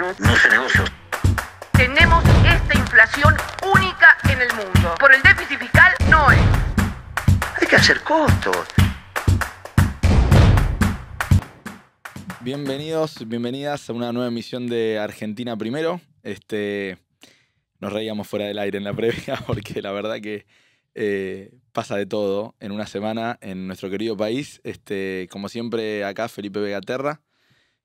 no se Tenemos esta inflación única en el mundo. Por el déficit fiscal no es. Hay que hacer costos. Bienvenidos, bienvenidas a una nueva emisión de Argentina Primero. Este, nos reíamos fuera del aire en la previa porque la verdad que eh, pasa de todo en una semana en nuestro querido país. Este, como siempre, acá Felipe Vegaterra.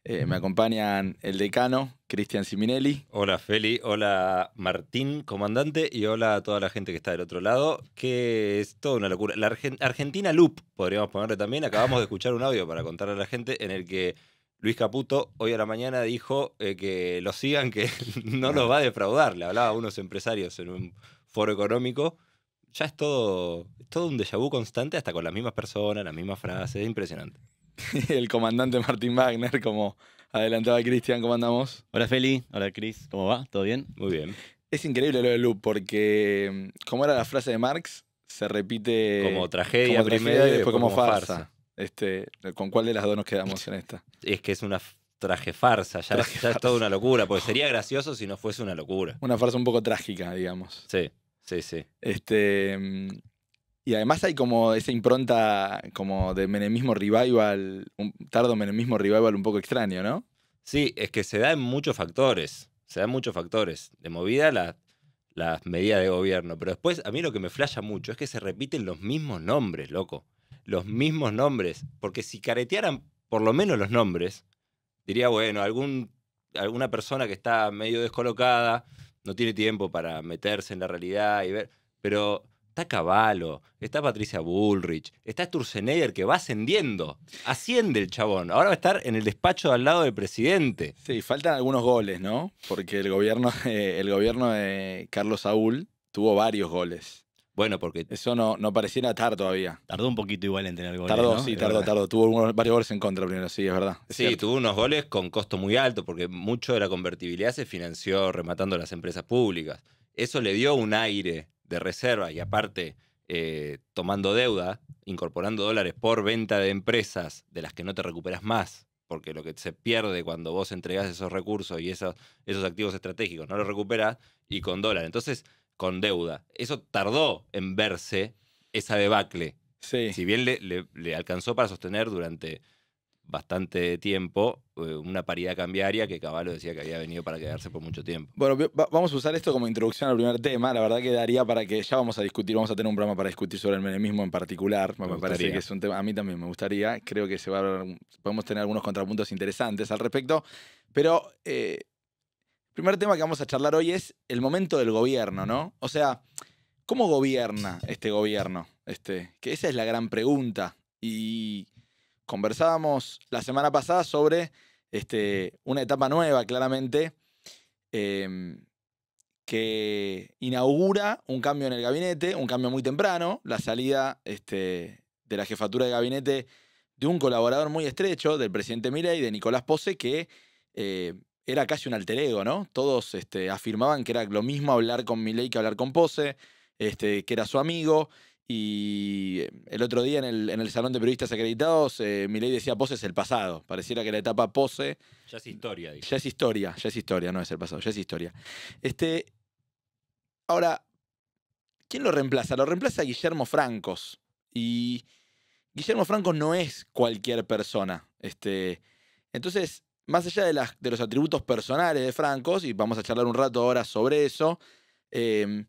Eh, me acompañan el decano, Cristian Siminelli. Hola Feli, hola Martín, comandante, y hola a toda la gente que está del otro lado, que es toda una locura. La Argentina Loop, podríamos ponerle también. Acabamos de escuchar un audio para contarle a la gente en el que Luis Caputo hoy a la mañana dijo eh, que lo sigan, que no los va a defraudar. Le hablaba a unos empresarios en un foro económico. Ya es todo, todo un déjà vu constante, hasta con las mismas personas, las mismas frases, es impresionante. el comandante Martin Wagner, como adelantaba Cristian, ¿cómo andamos? Hola Feli, hola Cris, ¿cómo va? ¿Todo bien? Muy bien. Es increíble lo de Loop porque, mm, como era la frase de Marx, se repite como tragedia como y después como, farsa. Este, ¿Con cuál de las dos nos quedamos en esta? Es que es una traje farsa, ya, es toda una locura, porque sería gracioso si no fuese una locura. Una farsa un poco trágica, digamos. Sí, sí, sí. Este, mm, y además hay como esa impronta como de menemismo revival, un tardo menemismo revival un poco extraño, ¿no? Sí, es que se da en muchos factores, se dan muchos factores. De movida las medidas de gobierno, pero después a mí lo que me flasha mucho es que se repiten los mismos nombres, loco. Los mismos nombres, porque si caretearan por lo menos los nombres, diría, bueno, algún, alguna persona que está medio descolocada, no tiene tiempo para meterse en la realidad y ver, pero Está Cavallo, está Patricia Bullrich, está Sturzenegger que va ascendiendo. Asciende el chabón. Ahora va a estar en el despacho al lado del presidente. Sí, faltan algunos goles, ¿no? Porque el gobierno, eh, el gobierno de Carlos Saúl tuvo varios goles. Bueno, porque. Eso no, no pareciera tarde todavía. Tardó un poquito igual en tener goles. Tardó, sí, tardó, tardó. Tuvo varios goles en contra primero, sí, es verdad. sí, tuvo unos goles con costo muy alto, porque mucho de la convertibilidad se financió rematando las empresas públicas. Eso le dio un aire de reserva y aparte eh, tomando deuda, incorporando dólares por venta de empresas de las que no te recuperas más, porque lo que se pierde cuando vos entregás esos recursos y esos, esos activos estratégicos no los recuperas, y con dólar. Entonces, con deuda. Eso tardó en verse esa debacle. Si bien le alcanzó para sostener durante bastante tiempo eh, una paridad cambiaria que Caballo decía que había venido para quedarse por mucho tiempo. Bueno, vamos a usar esto como introducción al primer tema. La verdad que daría para que ya vamos a discutir, vamos a tener un programa para discutir sobre el menemismo en particular. Me, parece que es un tema, a mí también me gustaría. Creo que se podemos tener algunos contrapuntos interesantes al respecto. Pero el eh, primer tema que vamos a charlar hoy es el momento del gobierno, ¿no? O sea, ¿cómo gobierna este gobierno? Este, que esa es la gran pregunta. Y conversábamos la semana pasada sobre este, una etapa nueva, claramente, em, que inaugura un cambio en el gabinete, un cambio muy temprano, la salida este, de la jefatura de gabinete de un colaborador muy estrecho del presidente Milei, de Nicolás Posse, que eh, era casi un alter ego, ¿no? Todos este, afirmaban que era lo mismo hablar con Milei que hablar con Pose, que era su amigo, y eh, el otro día en el, Salón de Periodistas Acreditados, eh, mi ley decía, pose es el pasado. Pareciera que la etapa pose... Ya es historia, dijo. Ya es historia, ya es historia, no es el pasado, ya es historia. Este, ahora, ¿quién lo reemplaza? Lo reemplaza Guillermo Francos. Y Guillermo Francos no es cualquier persona. Este, entonces, más allá de, las, de los atributos personales de Francos, y vamos a charlar un rato ahora sobre eso, em,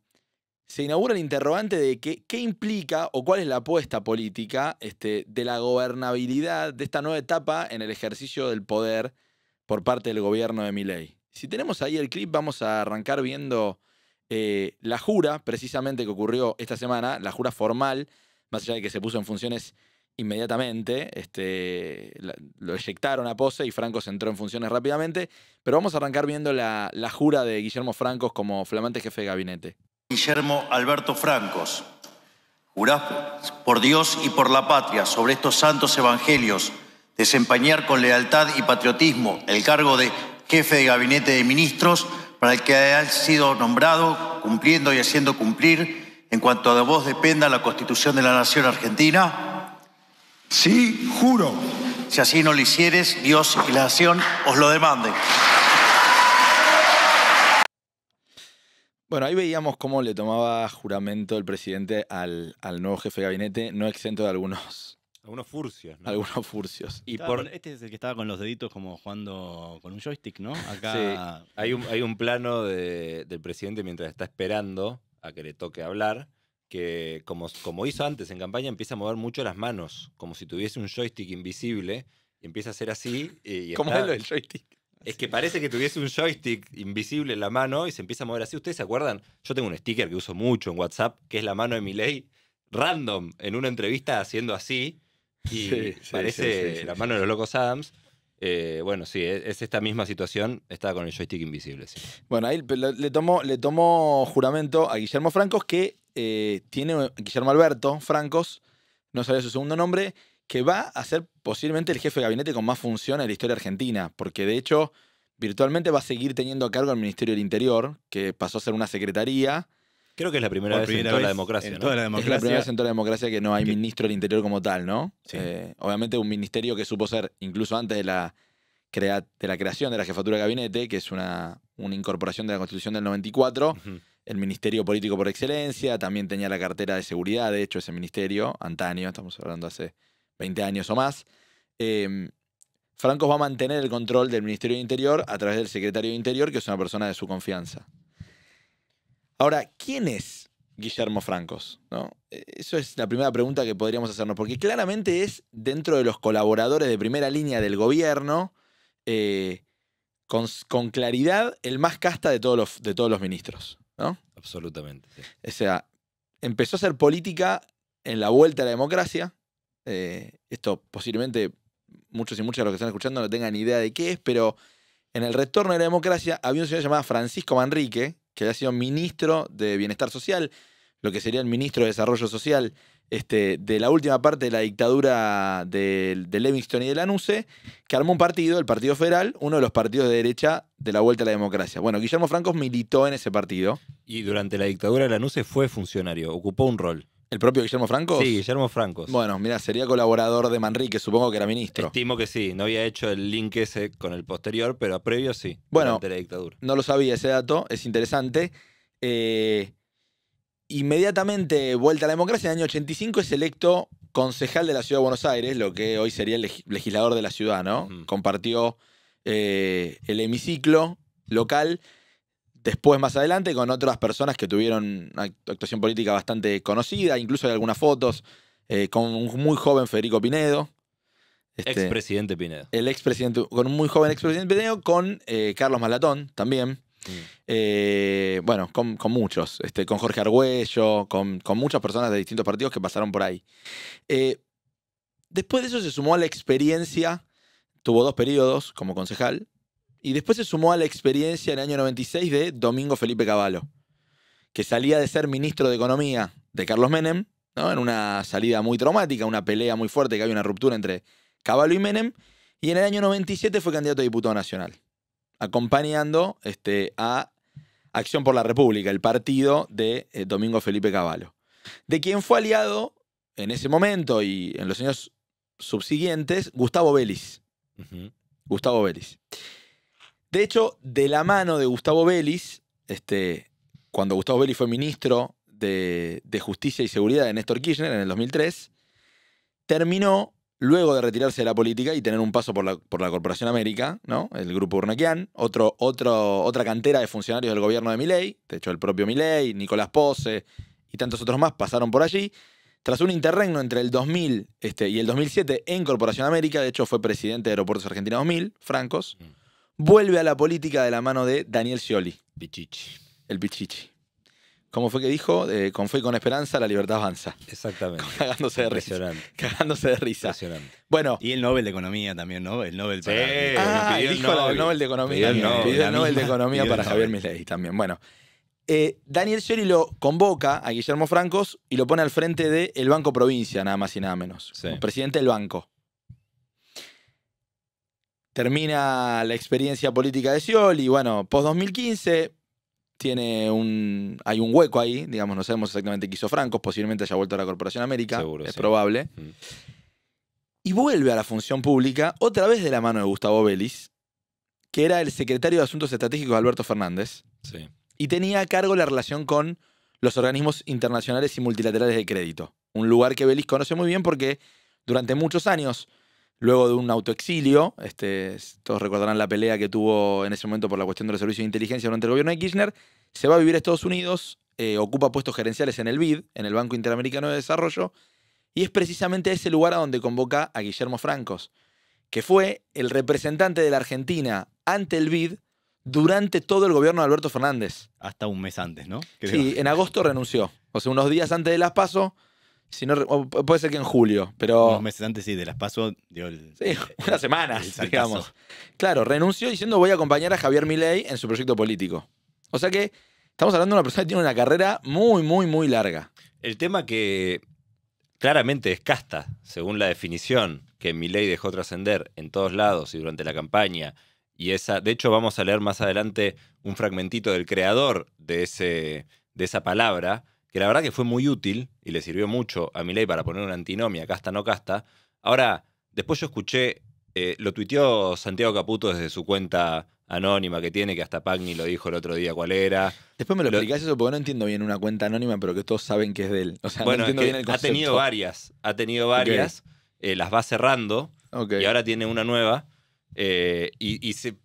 se inaugura el interrogante de qué implica o cuál es la apuesta política este, de la gobernabilidad de esta nueva etapa en el ejercicio del poder por parte del gobierno de Milei. Si tenemos ahí el clip, vamos a arrancar viendo eh, la jura, precisamente que ocurrió esta semana, la jura formal, más allá de que se puso en funciones inmediatamente, este, lo eyectaron a pose y Franco se entró en funciones rápidamente, pero vamos a arrancar viendo la, la jura de Guillermo Francos como flamante jefe de gabinete. Guillermo Alberto Francos. Jurás por Dios y por la patria sobre estos santos evangelios desempeñar con lealtad y patriotismo el cargo de jefe de gabinete de ministros para el que has sido nombrado, cumpliendo y haciendo cumplir en cuanto de vos dependa la Constitución de la Nación Argentina? Sí, juro. Si así no lo hicieres, Dios y la Nación os lo demanden. Bueno, ahí veíamos cómo le tomaba juramento el presidente al, nuevo jefe de gabinete, no exento de algunos. Algunos furcios, ¿no? Algunos furcios. Y por... este es el que estaba con los deditos como jugando con un joystick, ¿no? Acá. Hay un, hay un plano del presidente mientras está esperando a que le toque hablar que como, como hizo antes en campaña, empieza a mover mucho las manos, como si tuviese un joystick invisible, y empieza a hacer así. Y, ¿Cómo es lo joystick? Es que parece que tuviese un joystick invisible en la mano y se empieza a mover así. ¿Ustedes se acuerdan? Yo tengo un sticker que uso mucho en WhatsApp, que es la mano de Miley, random, en una entrevista haciendo así. Y parece la mano de los locos Adams. Eh, bueno, sí, es, esta misma situación, estaba con el joystick invisible. Bueno, ahí le, tomo, le juramento a Guillermo Francos, que eh, tiene Guillermo Alberto Francos, no sabía su segundo nombre, que va a ser posiblemente el jefe de gabinete con más función en la historia argentina, porque de hecho virtualmente va a seguir teniendo a cargo el Ministerio del Interior, que pasó a ser una secretaría. Creo que es la primera, vez, en toda la democracia. Es la primera vez en toda la democracia que no hay ministro del Interior como tal, ¿no? Eh, obviamente un ministerio que supo ser, incluso antes de la, creación de la jefatura de gabinete, que es una, incorporación de la Constitución del 94, el Ministerio Político por Excelencia, también tenía la cartera de seguridad, de hecho, ese ministerio, antaño, estamos hablando hace 20 años o más, em, Francos va a mantener el control del Ministerio de Interior a través del Secretario de Interior, que es una persona de su confianza. Ahora, ¿quién es Guillermo Francos? ¿No? E, eso es la primera pregunta que podríamos hacernos, porque claramente es dentro de los colaboradores de primera línea del gobierno, eh, con, claridad, el más casta de todos los, de todos los ministros. ¿no? Absolutamente. O sea, empezó a hacer política en la vuelta a la democracia, eh, esto posiblemente muchos y muchas de los que están escuchando no tengan idea de qué es, pero en el retorno de la democracia había un señor llamado Francisco Manrique, que había sido ministro de Bienestar Social, lo que sería el ministro de Desarrollo Social este, de la última parte de la dictadura de, de Livingston y de NUCE, que armó un partido, el Partido Federal, uno de los partidos de derecha de la vuelta a la democracia. Bueno, Guillermo Francos militó en ese partido. Y durante la dictadura de NUCE fue funcionario, ocupó un rol. ¿El propio Guillermo Franco? Sí, Guillermo Francos. Bueno, mira, sería colaborador de Manrique, supongo que era ministro. Estimo que sí, no había hecho el link ese con el posterior, pero a previo sí. Bueno, la dictadura. no lo sabía ese dato, es interesante. Eh, inmediatamente, vuelta a la democracia, en el año 85 es electo concejal de la Ciudad de Buenos Aires, lo que hoy sería el legislador de la ciudad, ¿no? Compartió eh, el hemiciclo local Después, más adelante, con otras personas que tuvieron una actuación política bastante conocida, incluso hay algunas fotos, eh, con un muy joven Federico Pinedo. Este, expresidente Pinedo. El con un muy joven expresidente Pinedo, con eh, Carlos Malatón también. Mm. Eh, bueno, con, muchos, este, con Jorge Argüello, con, con, muchas personas de distintos partidos que pasaron por ahí. después de eso se sumó a la experiencia, tuvo dos periodos como concejal, y después se sumó a la experiencia en el año 96 de Domingo Felipe Cavallo, que salía de ser ministro de Economía de Carlos Menem, en una salida muy traumática, una pelea muy fuerte, que había una ruptura entre Cavallo y Menem, y en el año 97 fue candidato a diputado nacional, acompañando este, a Acción por la República, el partido de eh, Domingo Felipe Cavallo, de quien fue aliado en ese momento y en los años subsiguientes Gustavo Vélez. Gustavo Vélez. De hecho, de la mano de Gustavo Vélez, este, cuando Gustavo Belis fue ministro de, Justicia y Seguridad de Néstor Kirchner en el 2003, terminó, luego de retirarse de la política y tener un paso por la, Corporación América, ¿no? el grupo Urnaquian, otra cantera de funcionarios del gobierno de Milei, de hecho el propio Milei, Nicolás Pose y tantos otros más pasaron por allí, tras un interregno entre el 2000 este, y el 2007 en Corporación América, de hecho fue presidente de Aeropuertos Argentina 2000, Francos. Mm vuelve a la política de la mano de Daniel Scioli. Pichichi. El Pichichi. ¿Cómo fue que dijo? Eh, con fe y con esperanza la libertad avanza. Exactamente. Cagándose de risa. Cagándose de risa. Impresionante. Bueno. Y el Nobel de Economía también, ¿no? El Nobel para... Ah, el dijo Nobel. el Nobel de Economía. el Nobel, el de Economía para Javier Milei también. Bueno. Eh, Daniel Scioli lo convoca a Guillermo Francos y lo pone al frente del el Banco Provincia, nada más y nada menos. presidente del banco termina la experiencia política de y bueno, post-2015 tiene un, hay un hueco ahí, digamos, no sabemos exactamente qué hizo Franco. posiblemente haya vuelto a la Corporación América, Seguro, es probable. Mm. Y vuelve a la función pública, otra vez de la mano de Gustavo Vélez, que era el secretario de Asuntos Estratégicos de Alberto Fernández, sí. y tenía a cargo la relación con los organismos internacionales y multilaterales de crédito, un lugar que Vélez conoce muy bien porque durante muchos años luego de un autoexilio. Este, todos recordarán la pelea que tuvo en ese momento por la cuestión de los servicios de inteligencia durante el gobierno de Kirchner. Se va a vivir a Estados Unidos, eh, ocupa puestos gerenciales en el BID, en el Banco Interamericano de Desarrollo, y es precisamente ese lugar a donde convoca a Guillermo Francos, que fue el representante de la Argentina ante el BID durante todo el gobierno de Alberto Fernández. Hasta un mes antes, ¿no? Sí, en agosto renunció. O sea, unos días antes de las PASO, puede ser que en julio, pero. Unos meses antes, sí, de las paso, dio Sí, unas semanas, Claro, renunció diciendo voy a acompañar a Javier Milei en su proyecto político. O sea que estamos hablando de una persona que tiene una carrera muy, muy, muy larga. El tema que claramente es casta, según la definición que Milei dejó trascender en todos lados y durante la campaña. Y esa, de hecho, vamos a leer más adelante un fragmentito del creador de, ese, de esa palabra que la verdad que fue muy útil y le sirvió mucho a ley para poner una antinomia, casta no casta. Ahora, después yo escuché, eh, lo tuiteó Santiago Caputo desde su cuenta anónima que tiene, que hasta Pagni lo dijo el otro día cuál era. Después me lo, explicás eso porque no entiendo bien una cuenta anónima, pero que todos saben que es de él. bueno, Ha tenido varias, ha tenido varias, eh, las va cerrando y ahora tiene una nueva. Eh, y se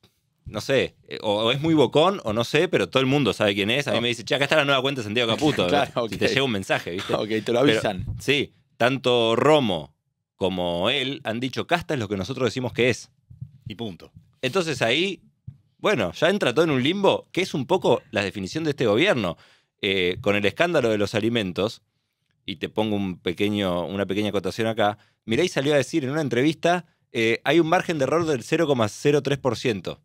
no sé, eh, o, es muy bocón o no sé, pero todo el mundo sabe quién es. A mí me dice, che, acá está la nueva cuenta de Santiago Caputo. te llega un mensaje, ¿viste? Ok, te lo avisan. sí, tanto Romo como él han dicho, Casta es lo que nosotros decimos que es. Y punto. Entonces ahí, bueno, ya entra todo en un limbo, que es un poco la definición de este gobierno. Eh, con el escándalo de los alimentos, y te pongo un pequeño, una pequeña acotación acá, y salió a decir en una entrevista, eh, hay un margen de error del 0,03%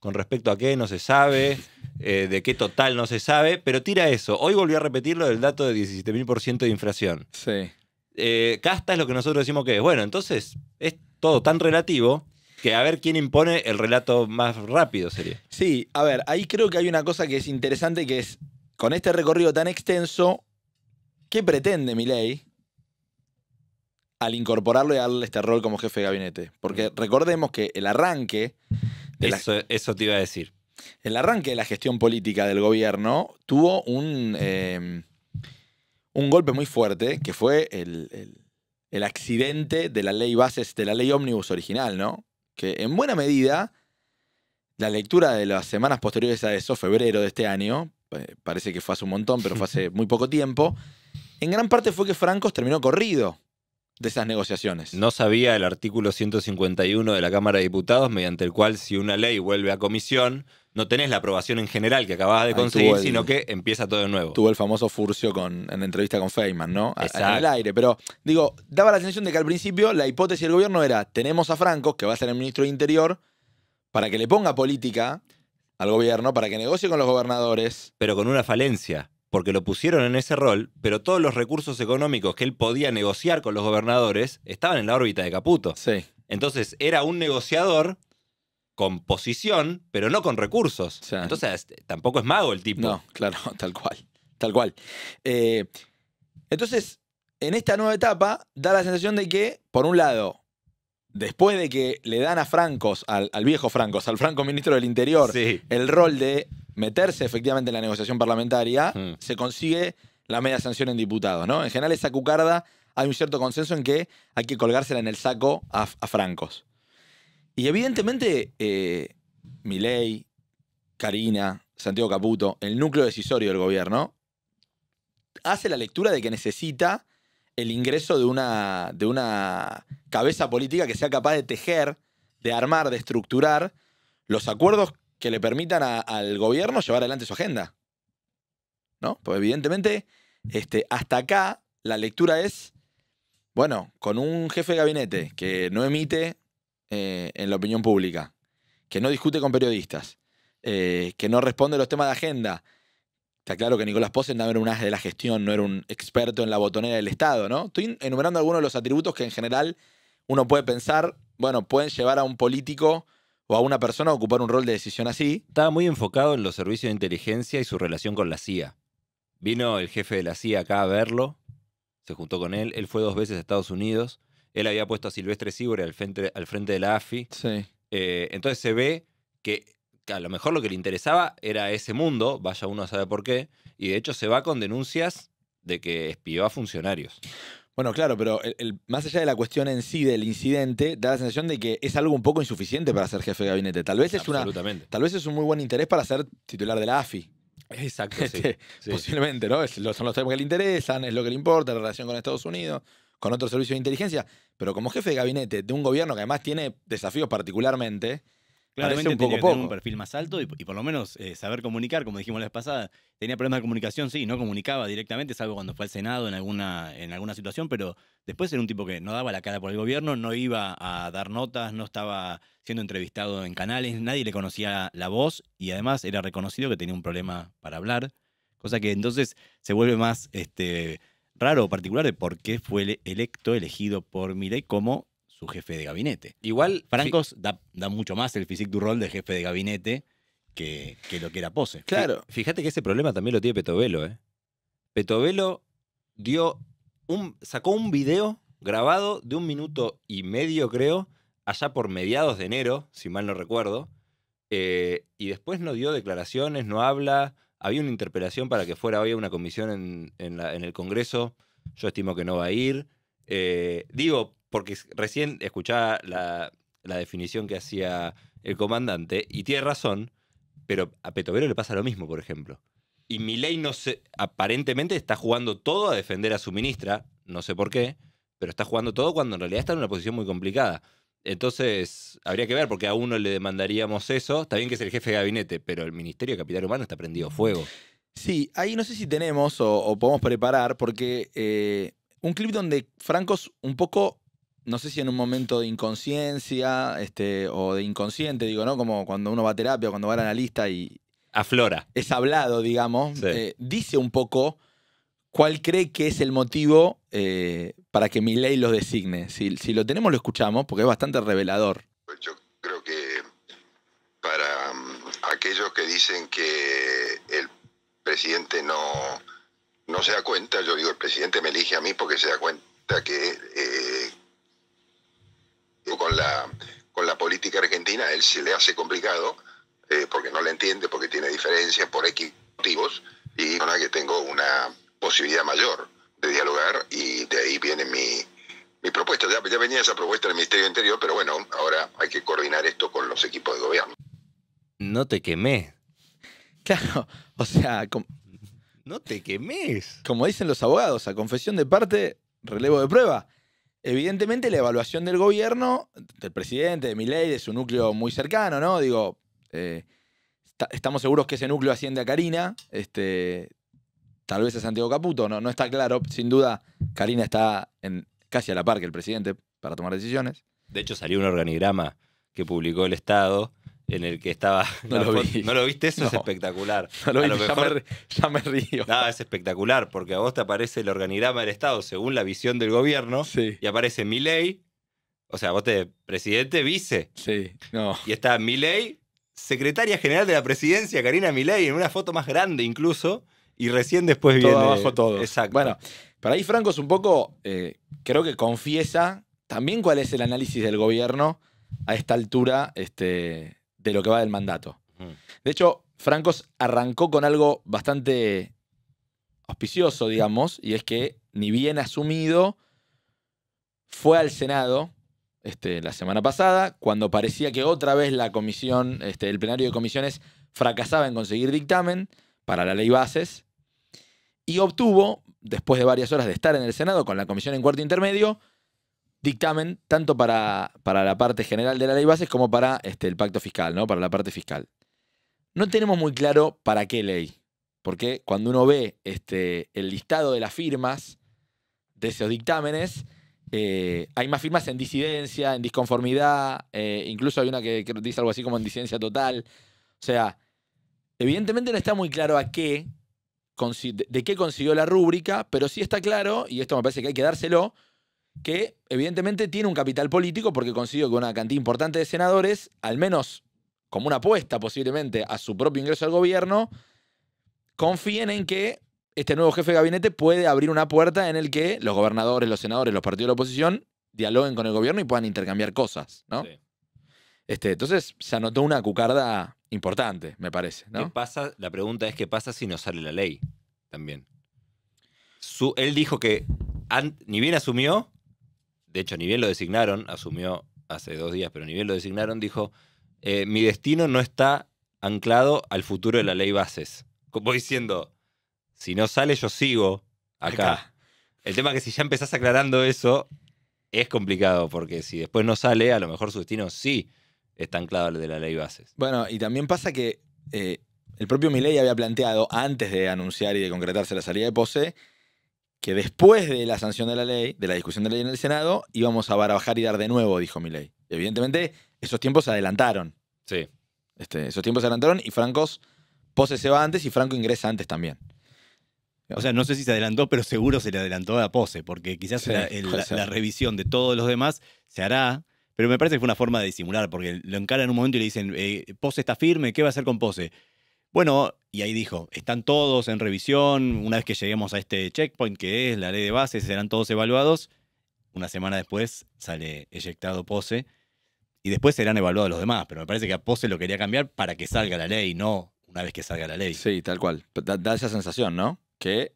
con respecto a qué no se sabe, eh, de qué total no se sabe, pero tira eso. Hoy volvió a repetirlo del dato de 17.000% de inflación. Sí. Eh, casta es lo que nosotros decimos que es. Bueno, entonces es todo tan relativo que a ver quién impone el relato más rápido sería. Sí, a ver, ahí creo que hay una cosa que es interesante que es, con este recorrido tan extenso, ¿qué pretende Milei al incorporarlo y darle este rol como jefe de gabinete? Porque mm. recordemos que el arranque eso, te iba a decir. El arranque de la gestión política del gobierno tuvo un, em, un golpe muy fuerte, que fue el, accidente de la ley bases, de la ley ómnibus original, ¿no? Que en buena medida, la lectura de las semanas posteriores a eso, febrero de este año, parece que fue hace un montón, pero fue hace muy poco tiempo, en gran parte fue que Francos terminó corrido de esas negociaciones. No sabía el artículo 151 de la Cámara de Diputados, mediante el cual si una ley vuelve a comisión, no tenés la aprobación en general que acabas de conseguir, sino que empieza todo de nuevo. Tuvo el famoso Furcio con, en entrevista con Feynman, ¿no? Exacto. En el aire. Pero, digo, daba la sensación de que al principio la hipótesis del gobierno era: tenemos a Franco, que va a ser el ministro de Interior, para que le ponga política al gobierno, para que negocie con los gobernadores. Pero con una falencia porque lo pusieron en ese rol, pero todos los recursos económicos que él podía negociar con los gobernadores estaban en la órbita de Caputo. Sí. Entonces era un negociador con posición, pero no con recursos. Entonces este, tampoco es mago el tipo. No, claro, tal cual, tal cual. Eh, entonces, en esta nueva etapa da la sensación de que, por un lado, después de que le dan a Francos, al, viejo Francos, al Franco ministro del Interior, el rol de meterse efectivamente en la negociación parlamentaria, mm. se consigue la media sanción en diputados, ¿no? En general esa cucarda hay un cierto consenso en que hay que colgársela en el saco a, francos. Y evidentemente, miley eh, Milei, Karina, Santiago Caputo, el núcleo decisorio del gobierno, hace la lectura de que necesita el ingreso de una, de una cabeza política que sea capaz de tejer, de armar, de estructurar los acuerdos que le permitan al gobierno llevar adelante su agenda. ¿No? Pues evidentemente, este, hasta acá la lectura es, bueno, con un jefe de gabinete que no emite eh, en la opinión pública, que no discute con periodistas, eh, que no responde los temas de agenda. Está claro que Nicolás Posen no era un de la gestión, no era un experto en la botonera del Estado, ¿no? Estoy enumerando algunos de los atributos que en general uno puede pensar, bueno, pueden llevar a un político o a una persona ocupar un rol de decisión así. Estaba muy enfocado en los servicios de inteligencia y su relación con la CIA. Vino el jefe de la CIA acá a verlo, se juntó con él, él fue dos veces a Estados Unidos, él había puesto a Silvestre Sibore al frente, al de la AFI. Sí. Eh, entonces se ve que a lo mejor lo que le interesaba era ese mundo, vaya uno a saber por qué, y de hecho se va con denuncias de que espió a funcionarios. Bueno, claro, pero el, más allá de la cuestión en sí del incidente, da la sensación de que es algo un poco insuficiente para ser jefe de gabinete. Tal vez es una, tal vez es un muy buen interés para ser titular de la AFI. Exacto, este, Posiblemente, ¿no? son los temas que le interesan, es lo que le importa, la relación con Estados Unidos, con otros servicios de inteligencia. Pero como jefe de gabinete de un gobierno que además tiene desafíos particularmente, Claramente un poco poco, un perfil más alto y, por lo menos eh, saber comunicar, como dijimos la vez pasada. Tenía problemas de comunicación, sí, no comunicaba directamente, salvo cuando fue al Senado en alguna, en alguna situación, pero después era un tipo que no daba la cara por el gobierno, no iba a dar notas, no estaba siendo entrevistado en canales, nadie le conocía la voz y además era reconocido que tenía un problema para hablar, cosa que entonces se vuelve más este, raro o particular de por qué fue electo, elegido por Milei como su jefe de gabinete. Igual. Francos da, mucho más el physique du rol de jefe de gabinete que, lo que era Pose. Claro. Fíjate que ese problema también lo tiene Petovelo, ¿eh? Petovelo dio un, sacó un video grabado de un minuto y medio, creo, allá por mediados de enero, si mal no recuerdo. Eh, y después no dio declaraciones, no habla. Había una interpelación para que fuera hoy a una comisión en, el Congreso. Yo estimo que no va a ir. Eh, digo, porque recién escuchaba la, definición que hacía el comandante y tiene razón, pero a Petovero le pasa lo mismo, por ejemplo. Y Milei no sé aparentemente está jugando todo a defender a su ministra, no sé por qué, pero está jugando todo cuando en realidad está en una posición muy complicada. Entonces, habría que ver, porque a uno le demandaríamos eso. Está bien que es el jefe de gabinete, pero el Ministerio de Capital Humano está prendido fuego. Sí, ahí no sé si tenemos o, podemos preparar, porque eh, un clip donde Francos un poco no sé si en un momento de inconsciencia este, o de inconsciente, digo, ¿no? Como cuando uno va a terapia, cuando va al analista y... Aflora. Es hablado, digamos. Eh, dice un poco cuál cree que es el motivo eh, para que mi ley los designe. Si, si, lo tenemos, lo escuchamos, porque es bastante revelador. Yo creo que para mm, aquellos que dicen que el presidente no, no se da cuenta, yo digo, el presidente me elige a mí porque se da cuenta que... Eh, con la, con la política argentina, él se le hace complicado, eh, porque no le entiende, porque tiene diferencias por X motivos, y con la que tengo una posibilidad mayor de dialogar, y de ahí viene mi, propuesta. Ya, venía esa propuesta del Ministerio del Interior, pero bueno, ahora hay que coordinar esto con los equipos de gobierno. No te quemé. Claro, o sea, no te quemes. Como dicen los abogados, a confesión de parte, relevo de prueba. Evidentemente la evaluación del gobierno, del presidente, de Milei, de su núcleo muy cercano, ¿no? Digo, eh, estamos seguros que ese núcleo asciende a Karina, este, tal vez a Santiago Caputo, no, no está claro, sin duda Karina está en, casi a la par que el presidente para tomar decisiones. De hecho salió un organigrama que publicó el Estado en el que estaba. No, lo, viste, eso es espectacular. ya, me, río. Nada, es espectacular, porque a vos te aparece el organigrama del Estado según la visión del gobierno sí. y aparece Milei, o sea, vos te presidente, vice. Sí, no. Y está Milei, secretaria general de la presidencia, Karina Milei, en una foto más grande incluso, y recién después todo viene. abajo todo. Exacto. Bueno, para ahí Franco es un poco, eh, creo que confiesa también cuál es el análisis del gobierno a esta altura, este de lo que va del mandato. De hecho, Francos arrancó con algo bastante auspicioso, digamos, y es que ni bien asumido, fue al Senado este, la semana pasada, cuando parecía que otra vez la comisión, este, el plenario de comisiones fracasaba en conseguir dictamen para la ley bases, y obtuvo, después de varias horas de estar en el Senado con la comisión en cuarto intermedio, dictamen tanto para, para la parte general de la ley bases como para este, el pacto fiscal, ¿no? Para la parte fiscal. No tenemos muy claro para qué ley, porque cuando uno ve este, el listado de las firmas de esos dictámenes, eh, hay más firmas en disidencia, en disconformidad, eh, incluso hay una que, que dice algo así como en disidencia total. O sea, evidentemente no está muy claro a qué, de qué consiguió la rúbrica, pero sí está claro, y esto me parece que hay que dárselo, que evidentemente tiene un capital político porque consiguió que una cantidad importante de senadores, al menos como una apuesta posiblemente a su propio ingreso al gobierno, confíen en que este nuevo jefe de gabinete puede abrir una puerta en el que los gobernadores, los senadores, los partidos de la oposición dialoguen con el gobierno y puedan intercambiar cosas, ¿no? Este, entonces se anotó una cucarda importante, me parece. ¿no? ¿Qué pasa? La pregunta es qué pasa si no sale la ley también. Su, él dijo que ni bien asumió, de hecho ni bien lo designaron, asumió hace dos días, pero ni bien lo designaron, dijo, eh, mi destino no está anclado al futuro de la ley bases. Como diciendo, si no sale yo sigo acá. El tema es que si ya empezás aclarando eso, es complicado, porque si después no sale, a lo mejor su destino sí está anclado al de la ley bases. Bueno, y también pasa que eh, el propio Milei había planteado, antes de anunciar y de concretarse la salida de Pose, que después de la sanción de la ley, de la discusión de la ley en el Senado, íbamos a barajar y dar de nuevo, dijo Milei. Evidentemente, esos tiempos se adelantaron. Sí. Este, esos tiempos se adelantaron y Francos Pose se va antes y Franco ingresa antes también. O sea, no sé si se adelantó, pero seguro se le adelantó a Pose, porque quizás la, revisión de todos los demás se hará, pero me parece que fue una forma de disimular, porque lo encaran en un momento y le dicen, eh, Pose está firme, ¿qué va a hacer con Pose? Bueno, y ahí dijo, están todos en revisión, una vez que lleguemos a este checkpoint que es la ley de bases, serán todos evaluados. Una semana después sale eyectado Pose y después serán evaluados los demás, pero me parece que a Pose lo quería cambiar para que salga la ley, no una vez que salga la ley. Sí, tal cual. Da, esa sensación, ¿no? Que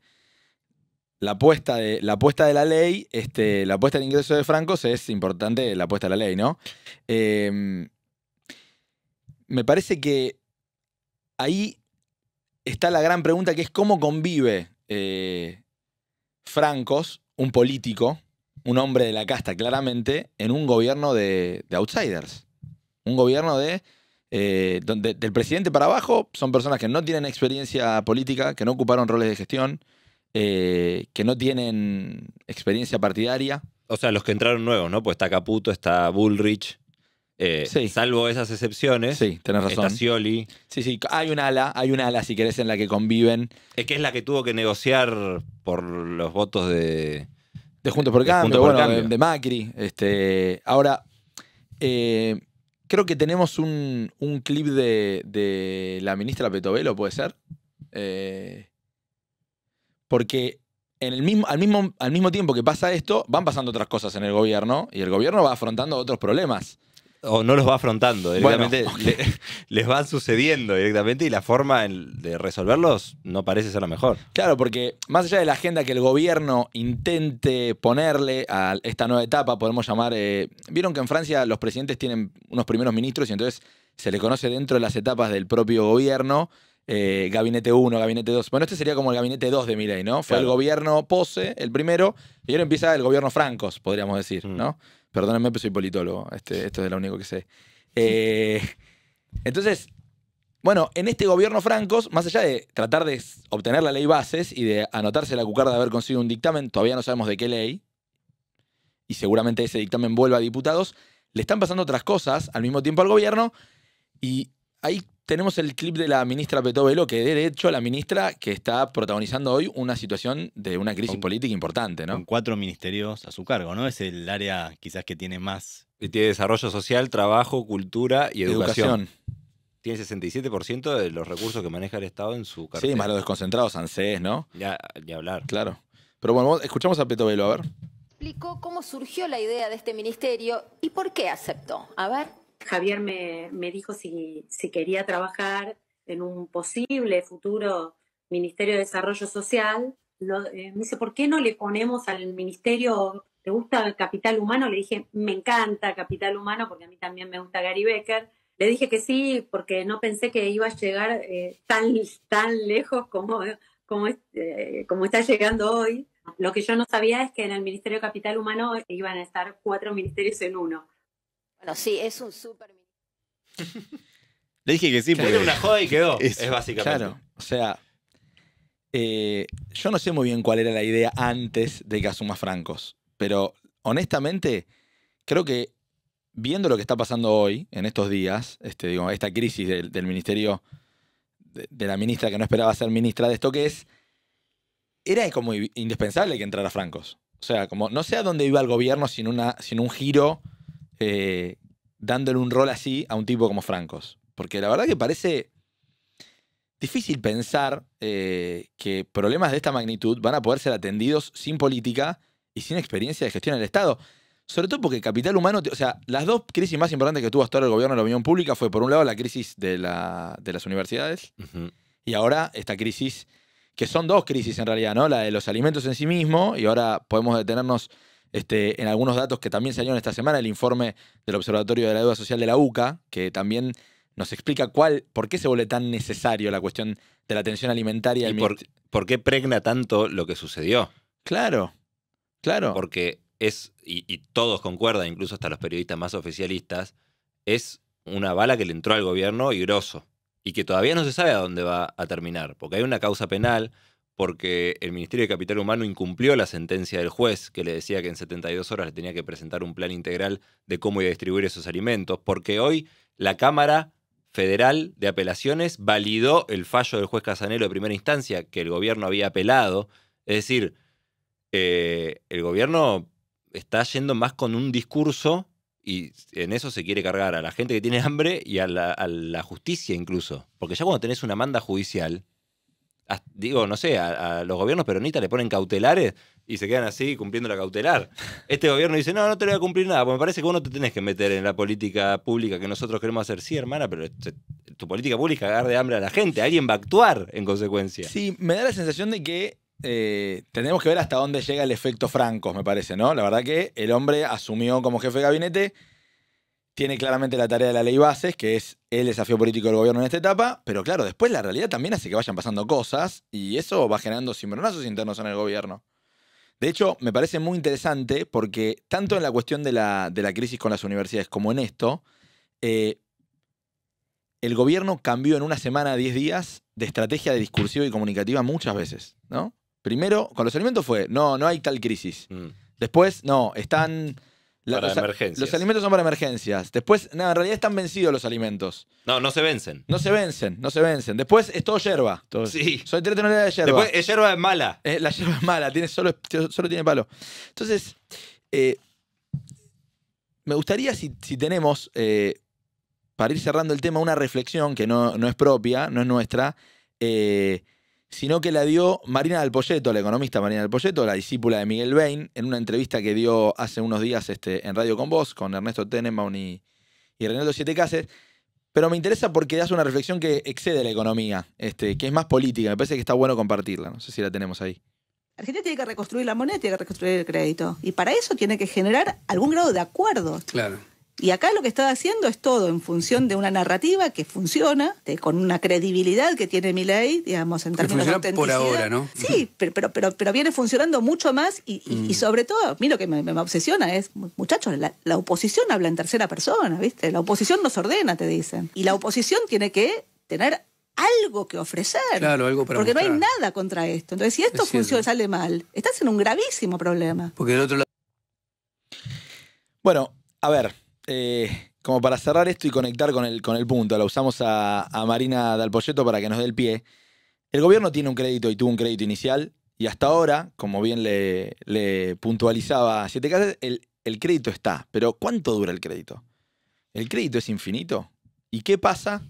la apuesta de la, de la ley, este, la apuesta del ingreso de francos es importante, la apuesta de la ley, ¿no? Em, me parece que ahí está la gran pregunta que es cómo convive eh, Francos, un político, un hombre de la casta claramente, en un gobierno de, outsiders. Un gobierno de... Eh, donde del presidente para abajo son personas que no tienen experiencia política, que no ocuparon roles de gestión, eh, que no tienen experiencia partidaria. O sea, los que entraron nuevos, ¿no? Pues está Caputo, está Bullrich. Eh, salvo esas excepciones. Sí, tenés razón. Sí, sí, hay un ala, hay un ala, si querés, en la que conviven. Es eh, que es la que tuvo que negociar por los votos de. De Juntos por Canto De, Macri. Este, ahora, eh, creo que tenemos un, clip de, la ministra Petovelo, ¿puede ser? porque en el mismo, al, mismo, al mismo tiempo que pasa esto, van pasando otras cosas en el gobierno y el gobierno va afrontando otros problemas o no los va afrontando. Directamente les van sucediendo directamente y la forma de resolverlos no parece ser la mejor. Claro, porque más allá de la agenda que el gobierno intente ponerle a esta nueva etapa, podemos llamar. Eh, vieron que en Francia los presidentes tienen unos primeros ministros y entonces se le conoce dentro de las etapas del propio gobierno. Eh, gabinete 1, gabinete 2. Bueno, este sería como el gabinete 2 de Miley, ¿no? Fue el gobierno Pose, el primero, y ahora empieza el gobierno Francos, podríamos decir, mm. ¿no? Perdónenme, pero soy politólogo. Este, esto es lo único que sé. Eh, entonces, bueno, en este gobierno francos, más allá de tratar de obtener la ley bases y de anotarse la cucarda de haber conseguido un dictamen, todavía no sabemos de qué ley, y seguramente ese dictamen vuelva a diputados, le están pasando otras cosas al mismo tiempo al gobierno y Ahí tenemos el clip de la ministra Petovelo, que de hecho la ministra que está protagonizando hoy una situación de una crisis política importante, ¿no? Con cuatro ministerios a su cargo, ¿no? Es el área quizás que tiene más... Y tiene desarrollo social, trabajo, cultura y educación. tiene 67% de los recursos que maneja el Estado en su cargo. Sí, más los desconcentrados, ANSES, ¿no? Ya, ni hablar. Claro. Pero bueno, escuchamos a Petovelo, a ver. Explicó cómo surgió la idea de este ministerio y por qué aceptó. A ver. Javier me, dijo si, quería trabajar en un posible futuro Ministerio de Desarrollo Social. Eh, me dice, ¿por qué no le ponemos al Ministerio, ¿te gusta el Capital Humano? Le dije, me encanta Capital Humano porque a mí también me gusta Gary Becker. Le dije que sí porque no pensé que iba a llegar eh, tan, tan lejos como, como, eh, como está llegando hoy. Lo que yo no sabía es que en el Ministerio de Capital Humano iban a estar cuatro ministerios en uno. Bueno, sí, es un súper. Le dije que sí, fue una joda y quedó. Es, básicamente. Claro. O sea, eh, yo no sé muy bien cuál era la idea antes de que asuma Francos, pero honestamente, creo que viendo lo que está pasando hoy, en estos días, este, digo, esta crisis del, ministerio, de, la ministra que no esperaba ser ministra de esto, que es. Era como indispensable que entrara Francos. O sea, como no sé a dónde iba el gobierno sin, una, sin un giro eh, dándole un rol así a un tipo como Francos. Porque la verdad que parece difícil pensar eh, que problemas de esta magnitud van a poder ser atendidos sin política y sin experiencia de gestión del Estado. Sobre todo porque el capital humano, o sea, las dos crisis más importantes que tuvo hasta ahora el gobierno de la Unión Pública fue, por un lado, la crisis de, la, de las universidades y ahora esta crisis, que son dos crisis en realidad, ¿no? La de los alimentos en sí mismo y ahora podemos detenernos este, en algunos datos que también salieron esta semana, el informe del Observatorio de la Deuda Social de la UCA, que también nos explica cuál, por qué se vuelve tan necesario la cuestión de la atención alimentaria. ¿Y por, qué pregna tanto lo que sucedió? Claro, claro. Porque es, y, y todos concuerdan, incluso hasta los periodistas más oficialistas, es una bala que le entró al gobierno y grosso, y que todavía no se sabe a dónde va a terminar, porque hay una causa penal, porque el Ministerio de Capital Humano incumplió la sentencia del juez que le decía que en 72 horas le tenía que presentar un plan integral de cómo iba a distribuir esos alimentos, porque hoy la Cámara Federal de Apelaciones validó el fallo del juez Casanelo de primera instancia que el gobierno había apelado, es decir, eh, el gobierno está yendo más con un discurso y en eso se quiere cargar a la gente que tiene hambre y a la, a la justicia incluso, porque ya cuando tenés una manda judicial, digo, no sé, a, los gobiernos peronistas le ponen cautelares y se quedan así cumpliendo la cautelar. Este gobierno dice, no, no te voy a cumplir nada, porque me parece que uno te tenés que meter en la política pública que nosotros queremos hacer. Sí, hermana, pero tu política pública agarra de hambre a la gente, alguien va a actuar en consecuencia. Sí, me da la sensación de que eh, tenemos que ver hasta dónde llega el efecto Franco me parece, ¿no? La verdad que el hombre asumió como jefe de gabinete tiene claramente la tarea de la ley bases, que es el desafío político del gobierno en esta etapa, pero claro, después la realidad también hace que vayan pasando cosas y eso va generando cimbronazos internos en el gobierno. De hecho, me parece muy interesante porque tanto en la cuestión de la, crisis con las universidades como en esto, eh, el gobierno cambió en una semana, 10 días, de estrategia de discursiva y comunicativa muchas veces, ¿no? Primero, con los alimentos fue, no, no hay tal crisis. Mm. Después, no, están para los, emergencias. Los alimentos son para emergencias. Después, nada, en realidad están vencidos los alimentos. No, no se vencen. No se vencen, no se vencen. Después es todo hierba. Sí. Soy tres de hierba. Después, hierba es mala. Eh, la hierba es mala, tiene solo, solo tiene palo. Entonces, eh, me gustaría si, tenemos, eh, para ir cerrando el tema, una reflexión que no, no es propia, no es nuestra, eh, sino que la dio Marina del Poyeto, la economista Marina del Polleto, la discípula de Miguel Bain, en una entrevista que dio hace unos días este, en Radio Con Vos, con Ernesto Tenenbaum y, y Renato Siete Cases. Pero me interesa porque hace una reflexión que excede la economía, este, que es más política. Me parece que está bueno compartirla. No sé si la tenemos ahí. Argentina tiene que reconstruir la moneda, tiene que reconstruir el crédito. Y para eso tiene que generar algún grado de acuerdo. Claro. Y acá lo que está haciendo es todo en función de una narrativa que funciona, con una credibilidad que tiene mi ley digamos, en términos de autenticidad. por ahora, ¿no? Sí, pero, pero, pero, viene funcionando mucho más y, mm. sobre todo, a mí lo que me, obsesiona es, muchachos, la, oposición habla en tercera persona, ¿viste? La oposición nos ordena, te dicen. Y la oposición tiene que tener algo que ofrecer. Claro, algo para Porque no hay nada contra esto. Entonces, si esto funciona, sale mal, estás en un gravísimo problema. Porque del otro lado. Bueno, a ver, eh, como para cerrar esto y conectar con el, con el punto, la usamos a, a Marina Dalpolleto para que nos dé el pie. El gobierno tiene un crédito y tuvo un crédito inicial, y hasta ahora, como bien le, puntualizaba Siete Casas, el, crédito está. Pero ¿cuánto dura el crédito? ¿El crédito es infinito? ¿Y qué pasa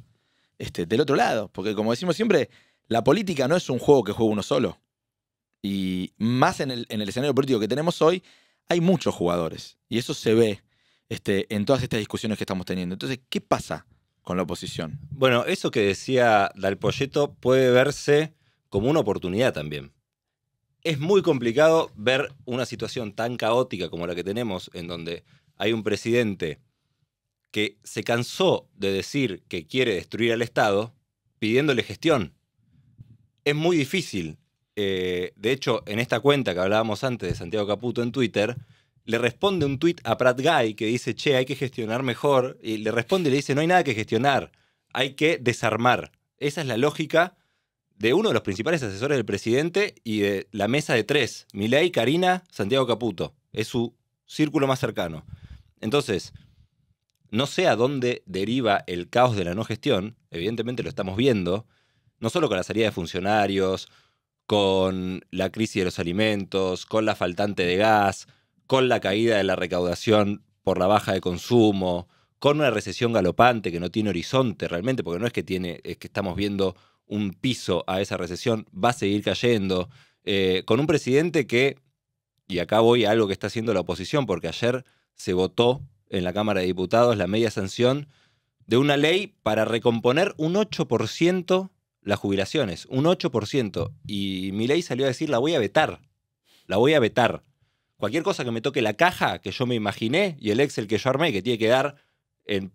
este, del otro lado? Porque como decimos siempre, la política no es un juego que juega uno solo. Y más en el escenario político que tenemos hoy, hay muchos jugadores. Y eso se ve este, en todas estas discusiones que estamos teniendo. Entonces, ¿qué pasa con la oposición? Bueno, eso que decía Poyeto puede verse como una oportunidad también. Es muy complicado ver una situación tan caótica como la que tenemos, en donde hay un presidente que se cansó de decir que quiere destruir al Estado pidiéndole gestión. Es muy difícil. Eh, de hecho, en esta cuenta que hablábamos antes de Santiago Caputo en Twitter, le responde un tuit a prat Guy que dice, che, hay que gestionar mejor, y le responde y le dice, no hay nada que gestionar, hay que desarmar. Esa es la lógica de uno de los principales asesores del presidente y de la mesa de tres, Milei, Karina, Santiago Caputo. Es su círculo más cercano. Entonces, no sé a dónde deriva el caos de la no gestión, evidentemente lo estamos viendo, no solo con la salida de funcionarios, con la crisis de los alimentos, con la faltante de gas, con la caída de la recaudación por la baja de consumo, con una recesión galopante que no tiene horizonte realmente, porque no es que tiene, es que estamos viendo un piso a esa recesión, va a seguir cayendo, eh, con un presidente que, y acá voy a algo que está haciendo la oposición, porque ayer se votó en la Cámara de Diputados la media sanción de una ley para recomponer un 8% las jubilaciones, un 8%, y mi ley salió a decir, la voy a vetar, la voy a vetar cualquier cosa que me toque la caja que yo me imaginé y el Excel que yo armé que tiene que dar en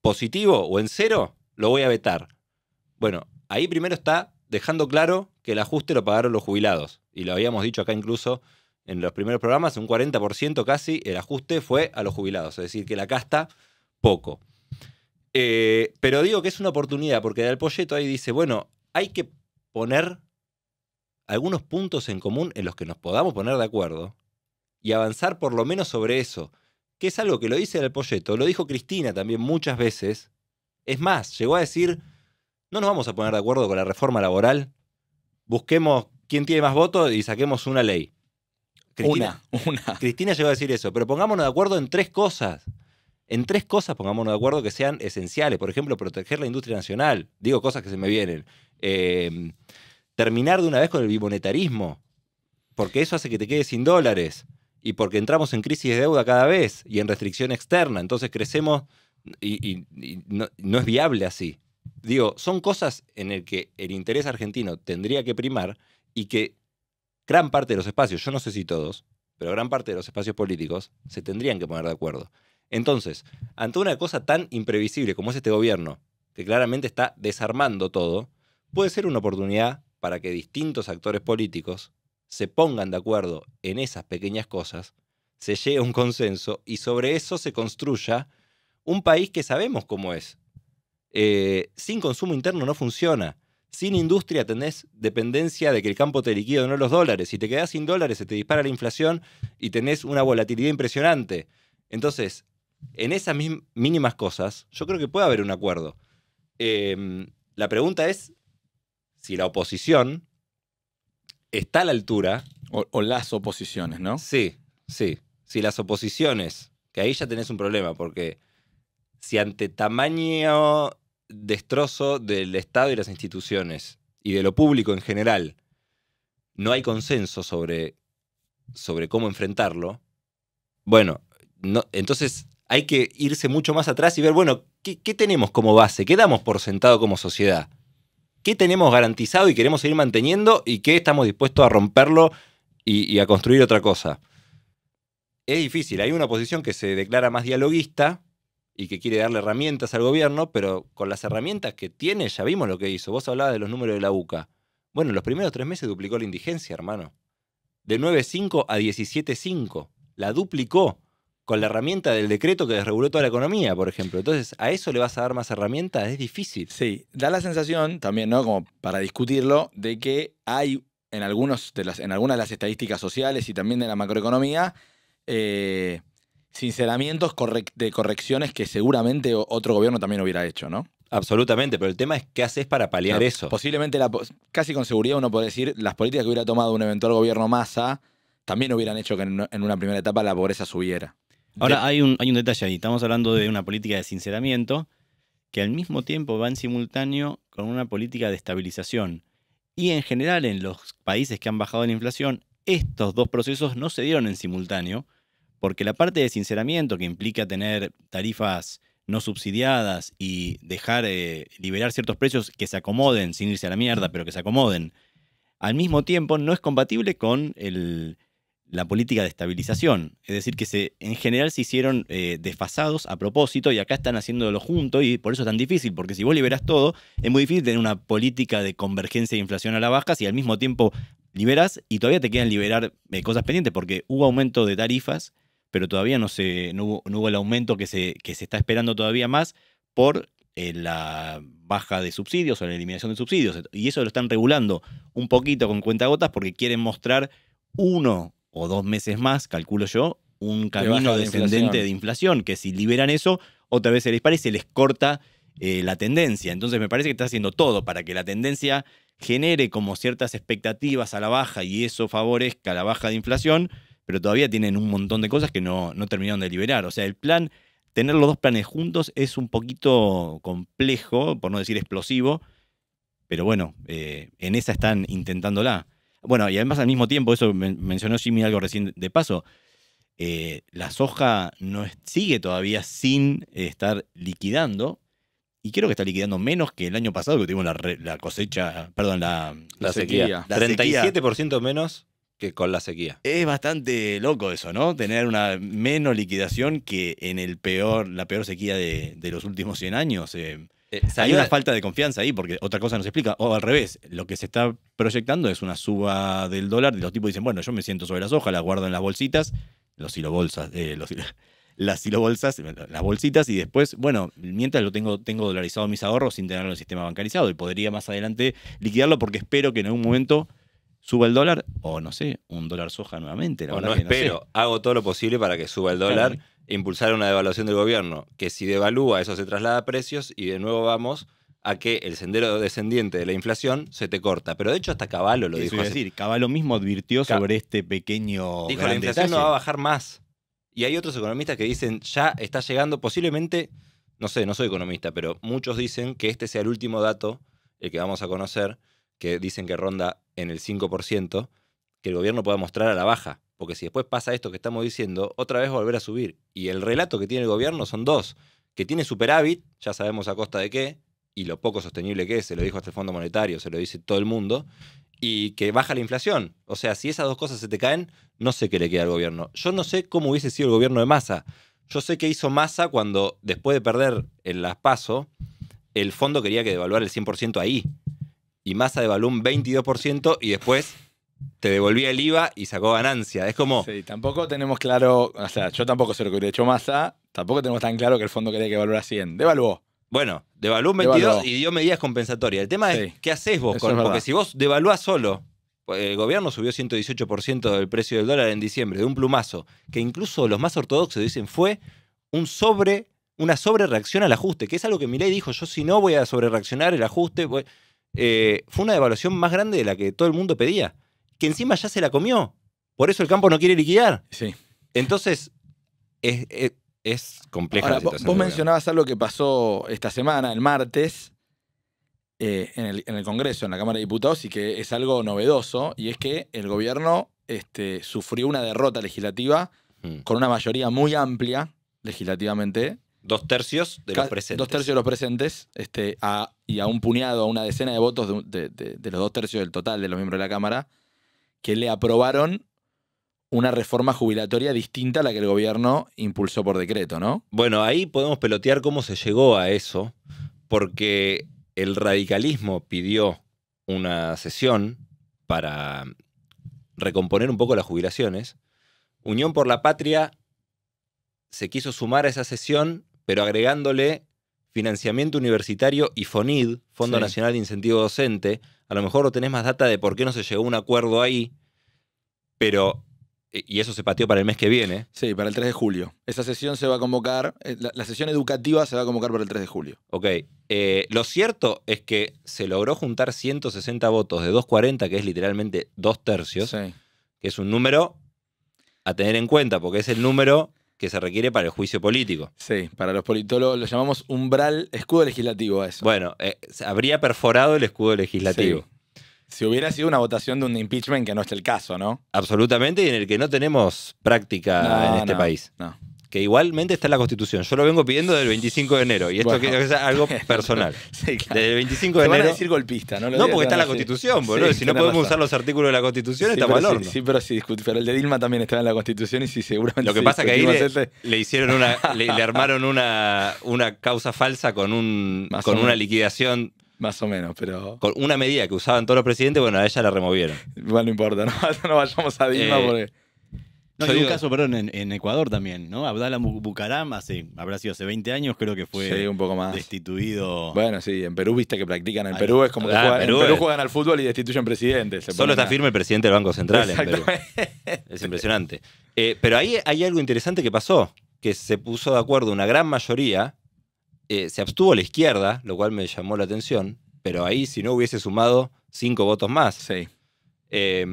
positivo o en cero, lo voy a vetar. Bueno, ahí primero está dejando claro que el ajuste lo pagaron los jubilados. Y lo habíamos dicho acá incluso en los primeros programas, un 40% casi el ajuste fue a los jubilados. Es decir, que la casta, poco. Eh, pero digo que es una oportunidad, porque el Polleto ahí dice, bueno, hay que poner algunos puntos en común en los que nos podamos poner de acuerdo y avanzar por lo menos sobre eso, que es algo que lo dice el proyecto lo dijo Cristina también muchas veces. Es más, llegó a decir, no nos vamos a poner de acuerdo con la reforma laboral, busquemos quién tiene más votos y saquemos una ley. Cristina, una, Cristina llegó a decir eso, pero pongámonos de acuerdo en tres cosas. En tres cosas pongámonos de acuerdo que sean esenciales. Por ejemplo, proteger la industria nacional. Digo cosas que se me vienen. Em, terminar de una vez con el bimonetarismo, porque eso hace que te quedes sin dólares y porque entramos en crisis de deuda cada vez y en restricción externa, entonces crecemos y, no, no, es viable así. Digo, son cosas en las que el interés argentino tendría que primar y que gran parte de los espacios, yo no sé si todos, pero gran parte de los espacios políticos se tendrían que poner de acuerdo. Entonces, ante una cosa tan imprevisible como es este gobierno, que claramente está desarmando todo, puede ser una oportunidad para que distintos actores políticos se pongan de acuerdo en esas pequeñas cosas, se llegue a un consenso y sobre eso se construya un país que sabemos cómo es. Eh, sin consumo interno no funciona. Sin industria tenés dependencia de que el campo te liquide no los dólares. Si te quedás sin dólares, se te dispara la inflación y tenés una volatilidad impresionante. Entonces, en esas mínimas cosas, yo creo que puede haber un acuerdo. Em, la pregunta es si la oposición está a la altura. O, las oposiciones, ¿no? Sí, sí. Si las oposiciones, que ahí ya tenés un problema, porque si ante tamaño destrozo del Estado y las instituciones y de lo público en general no hay consenso sobre, sobre cómo enfrentarlo, bueno, entonces hay que irse mucho más atrás y ver, bueno, ¿qué, tenemos como base? ¿Qué damos por sentado como sociedad? qué tenemos garantizado y queremos seguir manteniendo y qué estamos dispuestos a romperlo y, a construir otra cosa. Es difícil, hay una posición que se declara más dialoguista y que quiere darle herramientas al gobierno, pero con las herramientas que tiene ya vimos lo que hizo. Vos hablabas de los números de la UCA. Bueno, los primeros tres meses duplicó la indigencia, hermano. De 9.5 a 17.5. La duplicó con la herramienta del decreto que desreguló toda la economía, por ejemplo. Entonces, ¿a eso le vas a dar más herramientas? Es difícil. Sí, da la sensación también, ¿no? Como para discutirlo, de que hay en, algunos de las, en algunas de las estadísticas sociales y también de la macroeconomía, eh, sinceramientos de correcciones que seguramente otro gobierno también hubiera hecho, ¿no? Absolutamente, pero el tema es qué haces para paliar eso. Posiblemente, la, casi con seguridad uno puede decir, las políticas que hubiera tomado un eventual gobierno masa también hubieran hecho que en una primera etapa la pobreza subiera. Ahora hay un, hay un detalle ahí. Estamos hablando de una política de sinceramiento que al mismo tiempo va en simultáneo con una política de estabilización. Y en general en los países que han bajado la inflación, estos dos procesos no se dieron en simultáneo, porque la parte de sinceramiento que implica tener tarifas no subsidiadas y dejar eh, liberar ciertos precios que se acomoden, sin irse a la mierda, pero que se acomoden, al mismo tiempo no es compatible con el, la política de estabilización. Es decir, que se, en general se hicieron eh, desfasados a propósito y acá están haciéndolo juntos y por eso es tan difícil, porque si vos liberás todo, es muy difícil tener una política de convergencia de inflación a la baja si al mismo tiempo liberás y todavía te quedan liberar eh, cosas pendientes, porque hubo aumento de tarifas, pero todavía no, se, no, hubo, el aumento que se, que se está esperando todavía más por eh, la baja de subsidios o la eliminación de subsidios. Y eso lo están regulando un poquito con cuentagotas porque quieren mostrar uno o dos meses más, calculo yo, un camino descendente de inflación. que si liberan eso, otra vez se les y se les corta eh, la tendencia. Entonces me parece que está haciendo todo para que la tendencia genere como ciertas expectativas a la baja y eso favorezca la baja de inflación, pero todavía tienen un montón de cosas que no, no terminaron de liberar. O sea, el plan, tener los dos planes juntos es un poquito complejo, por no decir explosivo, pero bueno, eh, en esa están intentándola. Bueno, y además al mismo tiempo, eso mencionó Jimmy algo recién de paso, eh, la soja no sigue todavía sin estar liquidando, y creo que está liquidando menos que el año pasado, que tuvimos la, cosecha, perdón, la, sequía. 37% menos que con la sequía. Es bastante loco eso, ¿no? Tener una menos liquidación que en el peor, la peor sequía de, de los últimos 100 años. Eh. Eh, hay una falta de confianza ahí, porque otra cosa nos explica. O al revés, lo que se está proyectando es una suba del dólar. y Los tipos dicen, bueno, yo me siento sobre las hojas, la guardo en las bolsitas, los silobolsas eh, los, las silobolsas, las bolsitas, y después, bueno, mientras lo tengo, tengo dolarizado mis ahorros sin tenerlo en el sistema bancarizado, y podría más adelante liquidarlo porque espero que en algún momento suba el dólar, o no sé, un dólar soja nuevamente. o no espero, hago todo lo posible para que suba el dólar impulsar una devaluación del gobierno, que si devalúa eso se traslada a precios y de nuevo vamos a que el sendero descendiente de la inflación se te corta. Pero de hecho hasta Caballo lo dijo. Es decir, Caballo mismo advirtió sobre este pequeño... Dijo, la inflación no va a bajar más. Y hay otros economistas que dicen, ya está llegando, posiblemente, no sé, no soy economista, pero muchos dicen que este sea el último dato, el que vamos a conocer, que dicen que ronda en el 5%, que el gobierno pueda mostrar a la baja porque si después pasa esto que estamos diciendo, otra vez volver a subir. Y el relato que tiene el gobierno son dos, que tiene superávit, ya sabemos a costa de qué, y lo poco sostenible que es, se lo dijo hasta el Fondo Monetario, se lo dice todo el mundo, y que baja la inflación. O sea, si esas dos cosas se te caen, no sé qué le queda al gobierno. Yo no sé cómo hubiese sido el gobierno de Massa. Yo sé que hizo Massa cuando, después de perder el las PASO, el fondo quería que devaluara el 100% ahí. Y Massa devaluó un 22% y después te devolvía el IVA y sacó ganancia. Es como. Sí, tampoco tenemos claro. O sea, yo tampoco sé lo que hubiera hecho Massa. Tampoco tenemos tan claro que el fondo quería que valora 100. Devaluó. Bueno, devaluó un 22 y dio medidas compensatorias. El tema es, ¿qué haces vos? porque si vos devaluás solo, pues, el gobierno subió 118% del precio del dólar en diciembre, de un plumazo, que incluso los más ortodoxos dicen fue un sobre, una sobre reacción al ajuste, que es algo que Milei dijo, yo si no voy a sobre reaccionar el ajuste, eh, fue una devaluación más grande de la que todo el mundo pedía que encima ya se la comió. Por eso el campo no quiere liquidar. Sí. Entonces, es, es, compleja la situación. Vos mencionabas algo que pasó esta semana, el martes, eh, en, el, Congreso, en la Cámara de Diputados, y que es algo novedoso, y es que el gobierno este, sufrió una derrota legislativa mm. con una mayoría muy amplia, legislativamente. Dos tercios de los presentes. Dos tercios de los presentes, este, y a un puñado, a una decena de votos de los dos tercios del total de los miembros de la Cámara que le aprobaron una reforma jubilatoria distinta a la que el gobierno impulsó por decreto, ¿no? Bueno, ahí podemos pelotear cómo se llegó a eso, porque el radicalismo pidió una sesión para recomponer un poco las jubilaciones. Unión por la Patria se quiso sumar a esa sesión, pero agregándole financiamiento universitario y FONID, Fondo Nacional de Incentivo Docente. A lo mejor no tenés más data de por qué no se llegó a un acuerdo ahí, pero. Eh, y eso se pateó para el mes que viene. Sí, para el 3 de julio. Esa sesión se va a convocar, eh, la, sesión educativa se va a convocar para el 3 de julio. Ok. Eh, lo cierto es que se logró juntar 160 votos de 240, que es literalmente dos tercios, que es un número a tener en cuenta, porque es el número que se requiere para el juicio político. Sí, para los politólogos lo llamamos umbral, escudo legislativo eso. Bueno, eh, habría perforado el escudo legislativo. Si hubiera sido una votación de un impeachment que no es el caso, ¿no? Absolutamente, y en el que no tenemos práctica en este país. No que igualmente está en la Constitución. Yo lo vengo pidiendo desde el 25 de enero, y esto es que algo personal. Desde el 25 de enero. A decir golpista, no, no porque está en la Constitución, si no podemos usar los artículos de la Constitución, está mal Sí, pero sí, el de Dilma también está en la Constitución y si seguramente. Lo que pasa es que ahí este. le, hicieron una, le, armaron una, una causa falsa con, un, con una liquidación más o menos, pero. Con una medida que usaban todos los presidentes, bueno, a ella la removieron. no importa, no, no vayamos a Dilma eh, porque. No, hay un caso, perdón, en, Ecuador también, ¿no? Abdala Bucaram, hace, habrá sido hace 20 años, creo que fue un poco más. destituido. Bueno, sí, en Perú viste que practican. En Perú es como que ah, juegan, en Perú juegan al fútbol y destituyen presidentes. Solo está firme el presidente del Banco Central en Perú. Es impresionante. Eh, pero ahí hay algo interesante que pasó, que se puso de acuerdo una gran mayoría, eh, se abstuvo la izquierda, lo cual me llamó la atención, pero ahí si no hubiese sumado cinco votos más. Sí. Eh,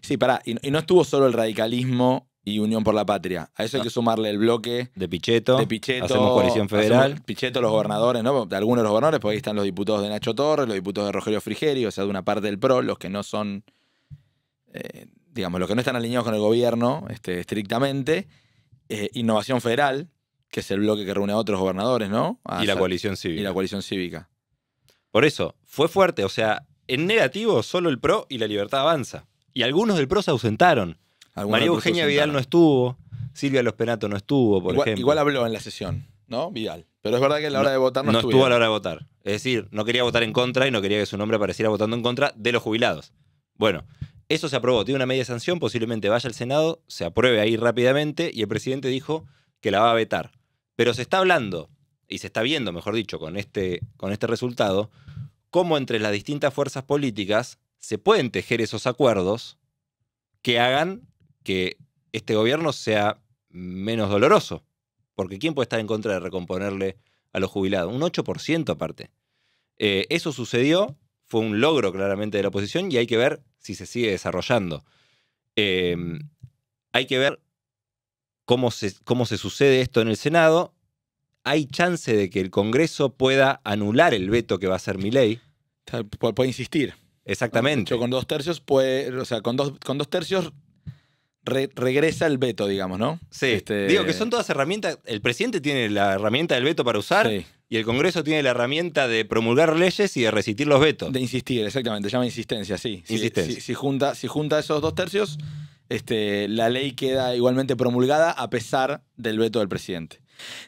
sí, pará, y, no estuvo solo el radicalismo y Unión por la Patria. A eso hay que ah. sumarle el bloque de Pichetto. De Pichetto. Hacemos coalición federal. Pichetto, los gobernadores, ¿no? De algunos de los gobernadores, porque ahí están los diputados de Nacho Torres, los diputados de Rogelio Frigeri, o sea, de una parte del PRO, los que no son, eh, digamos, los que no están alineados con el gobierno este, estrictamente. Eh, Innovación Federal, que es el bloque que reúne a otros gobernadores, ¿no? y la coalición cívica. Y la coalición cívica. Por eso, fue fuerte. O sea, en negativo, solo el PRO y la libertad avanza. Y algunos del PRO se ausentaron. María Eugenia Vidal no estuvo, Silvia Los Penato no estuvo, por igual, ejemplo. Igual habló en la sesión, ¿no? Vidal. Pero es verdad que a la hora de votar no, estuvo. No estuvo a la hora de votar. Es decir, no quería votar en contra y no quería que su nombre apareciera votando en contra de los jubilados. Bueno, eso se aprobó, tiene una media sanción, posiblemente vaya al Senado, se apruebe ahí rápidamente y el presidente dijo que la va a vetar. Pero se está hablando, y se está viendo, mejor dicho, con este, con este resultado, cómo entre las distintas fuerzas políticas se pueden tejer esos acuerdos que hagan que este gobierno sea menos doloroso. Porque ¿quién puede estar en contra de recomponerle a los jubilados? Un 8% aparte. Eh, eso sucedió, fue un logro claramente de la oposición y hay que ver si se sigue desarrollando. Em, hay que ver cómo se, cómo se sucede esto en el Senado. Hay chance de que el Congreso pueda anular el veto que va a ser mi ley. Puede insistir. Exactamente. Con dos tercios puede, o sea, con con dos tercios regresa el veto, digamos, ¿no? Sí. Este, Digo que son todas herramientas. El presidente tiene la herramienta del veto para usar. Y el Congreso tiene la herramienta de promulgar leyes y de resistir los vetos. De insistir, exactamente. Se llama insistencia, sí. Insistencia. Si, junta, si junta esos dos tercios, este, la ley queda igualmente promulgada a pesar del veto del presidente.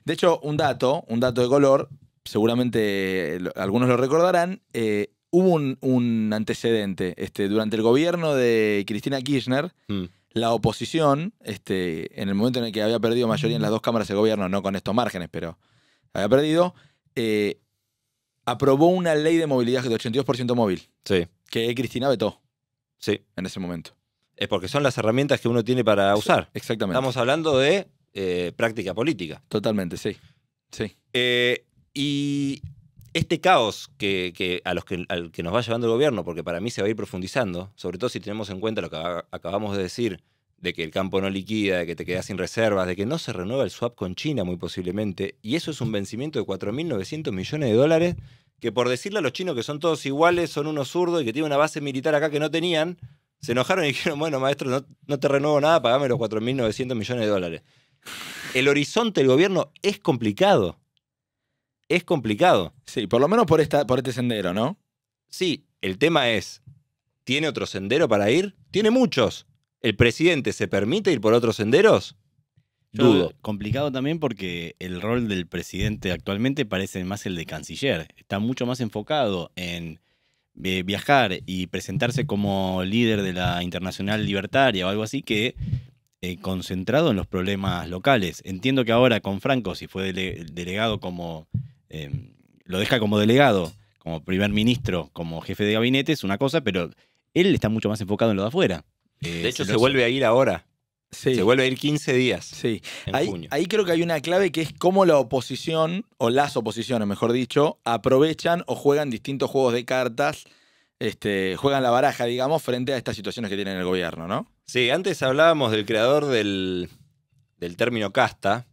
De hecho, un dato, un dato de color, seguramente algunos lo recordarán, eh, hubo un, antecedente. Este, durante el gobierno de Cristina Kirchner, mm la oposición, este, en el momento en el que había perdido mayoría en las dos cámaras de gobierno, no con estos márgenes, pero había perdido, eh, aprobó una ley de movilidad de 82% móvil. Sí. Que Cristina vetó. Sí. En ese momento. Es porque son las herramientas que uno tiene para usar. Exactamente. Estamos hablando de eh, práctica política. Totalmente, sí. Sí. Eh, y este caos que, a los que, al que nos va llevando el gobierno, porque para mí se va a ir profundizando, sobre todo si tenemos en cuenta lo que acabamos de decir, de que el campo no liquida, de que te quedas sin reservas, de que no se renueva el swap con China muy posiblemente, y eso es un vencimiento de 4.900 millones de dólares, que por decirle a los chinos que son todos iguales, son unos zurdos y que tienen una base militar acá que no tenían, se enojaron y dijeron, bueno, maestro, no, no te renuevo nada, pagame los 4.900 millones de dólares. El horizonte del gobierno es complicado es complicado. Sí, por lo menos por, esta, por este sendero, ¿no? Sí, el tema es, ¿tiene otro sendero para ir? Tiene muchos. ¿El presidente se permite ir por otros senderos? Dudo. Complicado también porque el rol del presidente actualmente parece más el de canciller. Está mucho más enfocado en eh, viajar y presentarse como líder de la internacional libertaria o algo así que eh, concentrado en los problemas locales. Entiendo que ahora con Franco, si fue delegado como Em, lo deja como delegado, como primer ministro, como jefe de gabinete, es una cosa, pero él está mucho más enfocado en lo de afuera. de eh, hecho, se, vuelve a ir ahora. Se vuelve a ir 15 días. Sí. ahí, creo que hay una clave que es cómo la oposición, o las oposiciones, mejor dicho, aprovechan o juegan distintos juegos de cartas, este, juegan la baraja, digamos, frente a estas situaciones que tiene el gobierno, ¿no? Sí, antes hablábamos del creador del, del término casta,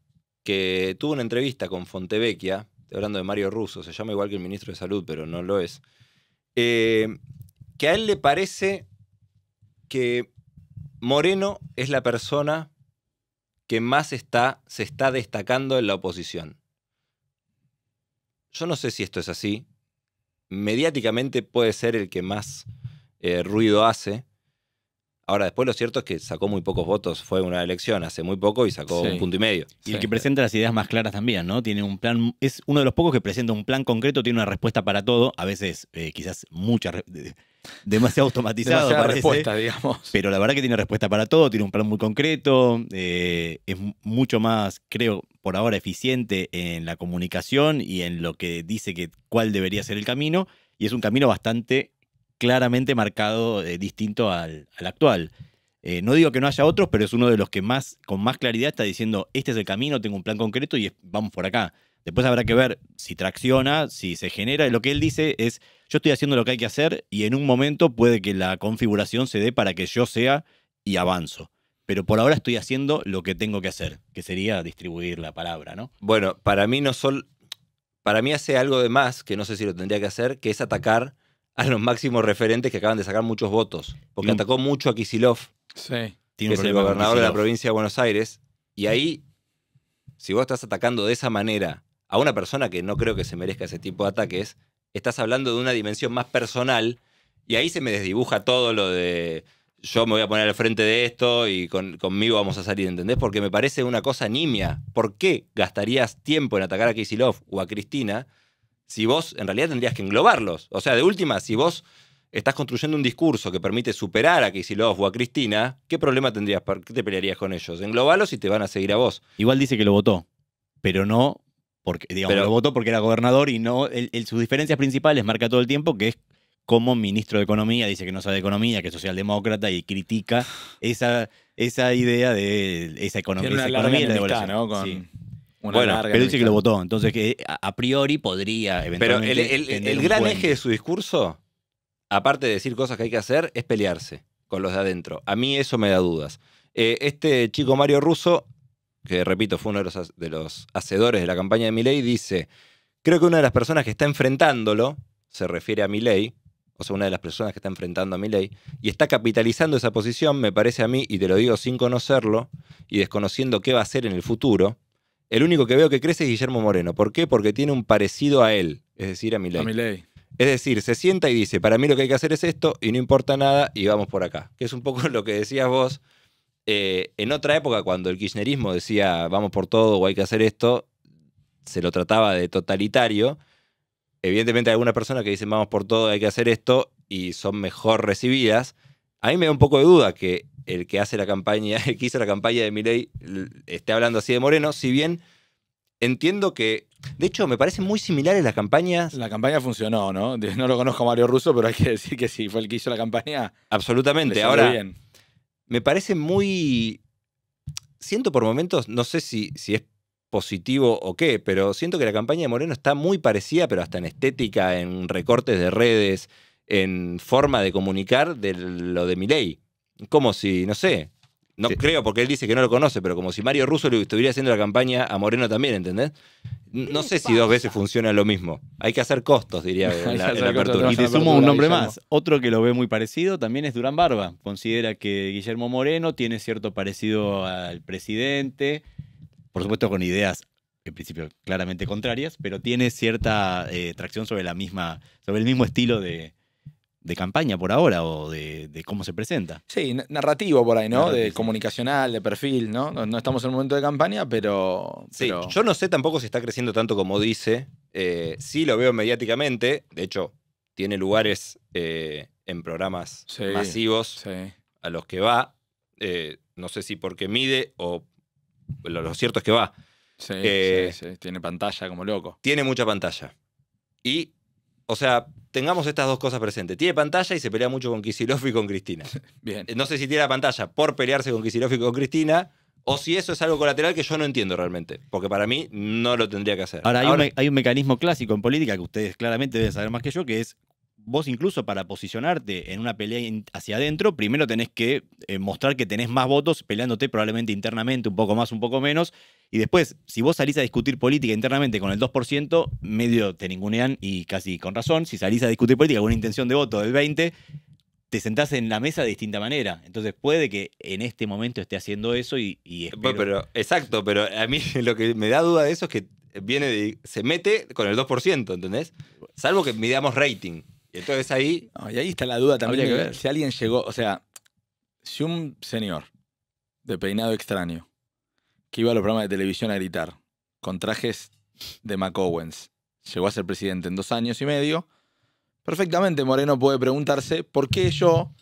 que tuvo una entrevista con Fontevecchia, hablando de Mario Russo, se llama igual que el ministro de Salud, pero no lo es, eh, que a él le parece que Moreno es la persona que más está, se está destacando en la oposición. Yo no sé si esto es así. Mediáticamente puede ser el que más eh, ruido hace, Ahora, después lo cierto es que sacó muy pocos votos, fue una elección hace muy poco y sacó un punto y medio. Y el que presenta las ideas más claras también, ¿no? Tiene un plan, es uno de los pocos que presenta un plan concreto, tiene una respuesta para todo, a veces eh, quizás mucha demasiado automatizado Demasiada digamos. Pero la verdad que tiene respuesta para todo, tiene un plan muy concreto, eh, es mucho más, creo, por ahora eficiente en la comunicación y en lo que dice que cuál debería ser el camino, y es un camino bastante claramente marcado eh, distinto al, actual. Eh, no digo que no haya otros, pero es uno de los que más, con más claridad está diciendo, este es el camino, tengo un plan concreto y vamos por acá. Después habrá que ver si tracciona, si se genera. Lo que él dice es, yo estoy haciendo lo que hay que hacer y en un momento puede que la configuración se dé para que yo sea y avanzo. Pero por ahora estoy haciendo lo que tengo que hacer, que sería distribuir la palabra, ¿no? Bueno, para mí no sol, para mí hace algo de más que no sé si lo tendría que hacer, que es atacar a los máximos referentes que acaban de sacar muchos votos, porque atacó mucho a Kisilov, sí. que es el gobernador de la provincia de Buenos Aires, y ahí, si vos estás atacando de esa manera a una persona que no creo que se merezca ese tipo de ataques, estás hablando de una dimensión más personal, y ahí se me desdibuja todo lo de yo me voy a poner al frente de esto y conmigo vamos a salir, ¿entendés? Porque me parece una cosa nimia. ¿Por qué gastarías tiempo en atacar a Kisilov o a Cristina? si vos en realidad tendrías que englobarlos. O sea, de última, si vos estás construyendo un discurso que permite superar a Kicillof o a Cristina, ¿qué problema tendrías? ¿Por qué te pelearías con ellos? Englobalos y te van a seguir a vos. Igual dice que lo votó, pero no porque, digamos, lo votó porque era gobernador y no. sus diferencias principales marca todo el tiempo que es como ministro de Economía, dice que no sabe de economía, que es socialdemócrata y critica esa, esa idea de esa, economía bueno, pero dice que lo votó, entonces que a, priori podría eventualmente. Pero el, gran eje de su discurso, aparte de decir cosas que hay que hacer, es pelearse con los de adentro. A mí eso me da dudas. Eh, este chico Mario Russo, que repito, fue uno de los, de los hacedores de la campaña de Milei, dice: Creo que una de las personas que está enfrentándolo, se refiere a ley, o sea, una de las personas que está enfrentando a ley, y está capitalizando esa posición, me parece a mí, y te lo digo sin conocerlo y desconociendo qué va a hacer en el futuro, el único que veo que crece es Guillermo Moreno. ¿Por qué? Porque tiene un parecido a él, es decir, a Milei. Es decir, se sienta y dice, para mí lo que hay que hacer es esto y no importa nada y vamos por acá. Que es un poco lo que decías vos. Eh, en otra época, cuando el kirchnerismo decía, vamos por todo o hay que hacer esto, se lo trataba de totalitario. Evidentemente hay algunas personas que dicen, vamos por todo, hay que hacer esto y son mejor recibidas. A mí me da un poco de duda que el que hace la campaña, el que hizo la campaña de Milei esté hablando así de Moreno, si bien entiendo que. De hecho, me parece muy similares las campañas. La campaña funcionó, ¿no? No lo conozco a Mario Russo, pero hay que decir que sí, fue el que hizo la campaña. Absolutamente. Ahora, bien. me parece muy. Siento por momentos, no sé si, si es positivo o qué, pero siento que la campaña de Moreno está muy parecida, pero hasta en estética, en recortes de redes, en forma de comunicar de lo de Milei. Como si, no sé, no creo porque él dice que no lo conoce, pero como si Mario Russo le estuviera haciendo la campaña a Moreno también, ¿entendés? No sé si dos veces funciona lo mismo. Hay que hacer costos, diría en Y te sumo un nombre más. Otro que lo ve muy parecido también es Durán Barba. Considera que Guillermo Moreno tiene cierto parecido al presidente, por supuesto con ideas en principio claramente contrarias, pero tiene cierta eh, tracción sobre la misma, sobre el mismo estilo de, de campaña por ahora o de, cómo se presenta. Sí, narrativo por ahí, ¿no? De comunicacional, de perfil, ¿no? ¿no? estamos en un momento de campaña, pero, sí, Yo no sé tampoco si está creciendo tanto como dice. Eh, sí lo veo mediáticamente. De hecho, tiene lugares eh, en programas masivos a los que va. Eh, no sé si porque mide o lo, lo cierto es que va. Sí, sí, sí, tiene pantalla como loco. Tiene mucha pantalla. Y, o sea, tengamos estas dos cosas presentes. Tiene pantalla y se pelea mucho con Kisilov y con Cristina. Bien. Eh, no sé si tiene la pantalla por pelearse con Kisilov y con Cristina. O si eso es algo colateral que yo no entiendo realmente, porque para mí no lo tendría que hacer. Ahora, hay un mecanismo clásico en política que ustedes claramente deben saber más que yo, que es vos incluso para posicionarte en una pelea hacia adentro, primero tenés que eh, mostrar que tenés más votos peleándote probablemente internamente, un poco más, un poco menos. Y después, si vos salís a discutir política internamente con el 2%, medio te ningunean y casi con razón. Si salís a discutir política con una intención de voto del 20%, te sentás en la mesa de distinta manera. Entonces puede que en este momento esté haciendo eso y... pero, exacto, pero a mí lo que me da duda de eso es que viene de, se mete con el 2%, ¿entendés? Salvo que midamos rating. Y entonces ahí. ahí está la duda también. Si alguien llegó, o sea, si un señor de peinado extraño que iba a los programas de televisión a gritar con trajes de McOwens llegó a ser presidente en dos años y medio, perfectamente Moreno puede preguntarse por qué yo,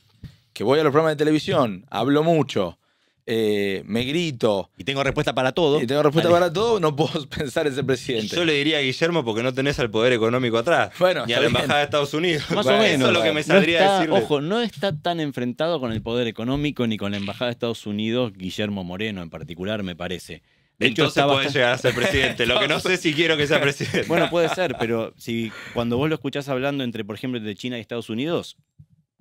que voy a los programas de televisión, hablo mucho, eh, me grito. Y tengo respuesta para todo. Y tengo respuesta para todo, no puedo pensar en ser presidente. Yo le diría a Guillermo porque no tenés al poder económico atrás. Bueno, y a la embajada de Estados Unidos. Más o menos. Eso es lo que me saldría a decir Ojo, no está tan enfrentado con el poder económico ni con la embajada de Estados Unidos, Guillermo Moreno en particular, me parece. De hecho, Entonces puede llegar a ser presidente. Lo que no sé si quiero que sea presidente. Bueno, puede ser, pero si cuando vos lo escuchás hablando entre, por ejemplo, de China y Estados Unidos,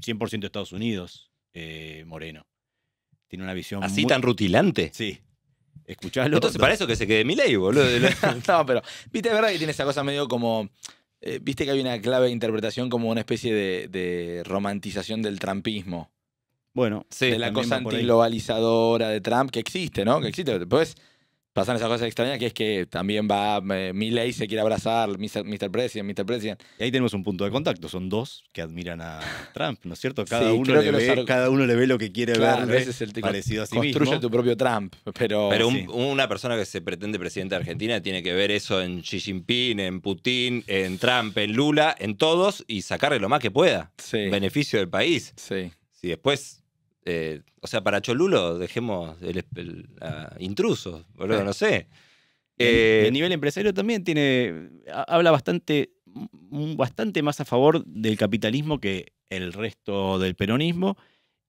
100% Estados Unidos, eh, Moreno. Tiene una visión. Así tan rutilante. Sí. Escuchalo. Entonces, para eso que se quede mi ley, boludo. no, pero. Viste, es verdad que tiene esa cosa medio como. Eh, viste que hay una clave de interpretación como una especie de, romantización del trampismo. Bueno, sí, de la cosa antiglobalizadora de Trump que existe, ¿no? Que existe. Después, pues, pasan esas cosas extrañas que es que también va eh, Miley se quiere abrazar, Mr. President, Mr. President. Y ahí tenemos un punto de contacto, son dos que admiran a Trump, ¿no es cierto? Cada, uno, le ve, cada uno le ve lo que quiere ver, es el parecido a construye tu propio Trump, pero... una persona que se pretende presidente de Argentina tiene que ver eso en Xi Jinping, en Putin, en Trump, en Lula, en todos y sacarle lo más que pueda. Beneficio del país. Sí. Si después eh, o sea, para Cholulo dejemos el, intrusos, boludo, no sé. el eh, nivel empresario también tiene. habla bastante, bastante más a favor del capitalismo que el resto del peronismo.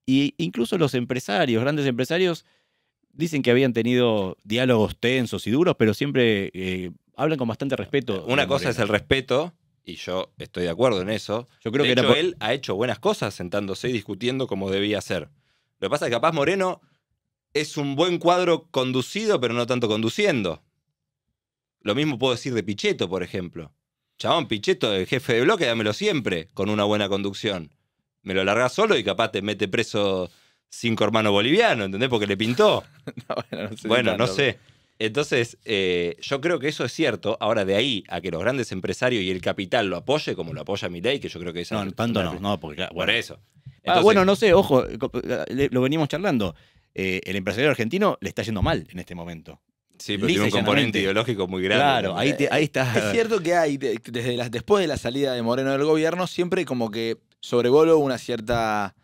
Y incluso los empresarios, grandes empresarios, dicen que habían tenido diálogos tensos y duros, pero siempre eh, hablan con bastante respeto. Una cosa es el respeto, y yo estoy de acuerdo en eso. Yo creo que él ha hecho buenas cosas sentándose y discutiendo como debía ser. Lo que pasa es que capaz Moreno es un buen cuadro conducido, pero no tanto conduciendo. Lo mismo puedo decir de Pichetto, por ejemplo. Chabón, Pichetto, el jefe de bloque, dámelo siempre, con una buena conducción. Me lo larga solo y capaz te mete preso cinco hermanos bolivianos, ¿entendés? Porque le pintó. Bueno, no sé. Entonces, eh, yo creo que eso es cierto. Ahora, de ahí a que los grandes empresarios y el capital lo apoye, como lo apoya Milei, que yo creo que eso. No, tanto no, no, porque. Por eso. Ah, bueno, no sé, ojo, lo venimos charlando. Eh, el empresario argentino le está yendo mal en este momento. Sí, pero tiene un componente ideológico muy grande. Claro, ahí, ahí está. Es cierto que hay, desde las, después de la salida de Moreno del gobierno, siempre como que sobrevoló una cierta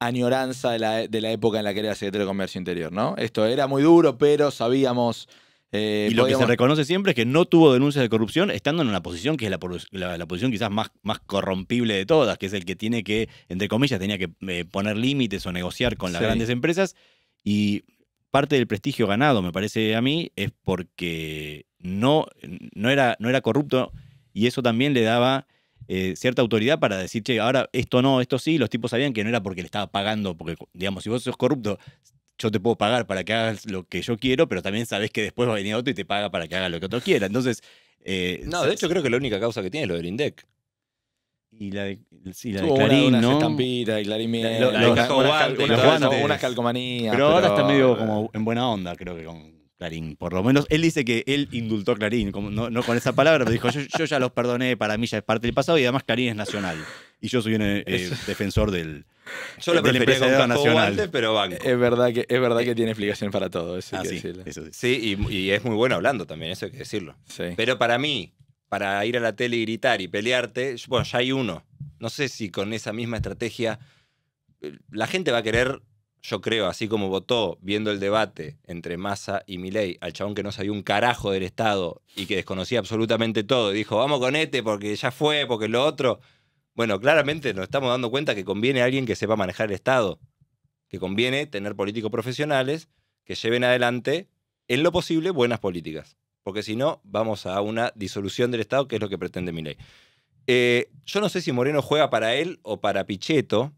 añoranza de la, época en la que era secretario de Comercio Interior, ¿no? Esto era muy duro, pero sabíamos... Eh, y lo que se reconoce siempre es que no tuvo denuncias de corrupción estando en una posición que es la, posición quizás más, más corrompible de todas, que es el que tiene que, entre comillas, tenía que eh, poner límites o negociar con las grandes empresas. Y parte del prestigio ganado, me parece a mí, es porque no, no, era, no era corrupto y eso también le daba eh, cierta autoridad para decir, che, ahora esto no, esto sí, los tipos sabían que no era porque le estaba pagando, porque, digamos, si vos sos corrupto, yo te puedo pagar para que hagas lo que yo quiero, pero también sabés que después va a venir otro y te paga para que hagas lo que otro quiera. Entonces. Eh, no, de hecho, creo que la única causa que tiene es lo del INDEC. Y la de, sí, la de Clarín, una, ¿no? y Unas calcomanías. Pero, ahora está medio como en buena onda, creo que con, Clarín. Por lo menos él dice que él indultó a Clarín, no, con esa palabra, pero dijo: yo, ya los perdoné, para mí ya es parte del pasado y además Clarín es nacional. Y yo soy un eh, defensor del. Yo lo prefería con nacional. pero Es verdad que, es verdad que eh, tiene explicación para todo. Eso ah, sí, Y, es muy bueno hablando también, eso hay que decirlo. Pero para mí, para ir a la tele y gritar y pelearte, bueno, ya hay uno. No sé si con esa misma estrategia eh, la gente va a querer yo creo, así como votó, viendo el debate entre Massa y Milei, al chabón que no sabía un carajo del Estado y que desconocía absolutamente todo, dijo, vamos con este porque ya fue, porque lo otro. Bueno, claramente nos estamos dando cuenta que conviene alguien que sepa manejar el Estado, que conviene tener políticos profesionales que lleven adelante, en lo posible, buenas políticas, porque si no, vamos a una disolución del Estado, que es lo que pretende Milei. Eh, yo no sé si Moreno juega para él o para Pichetto,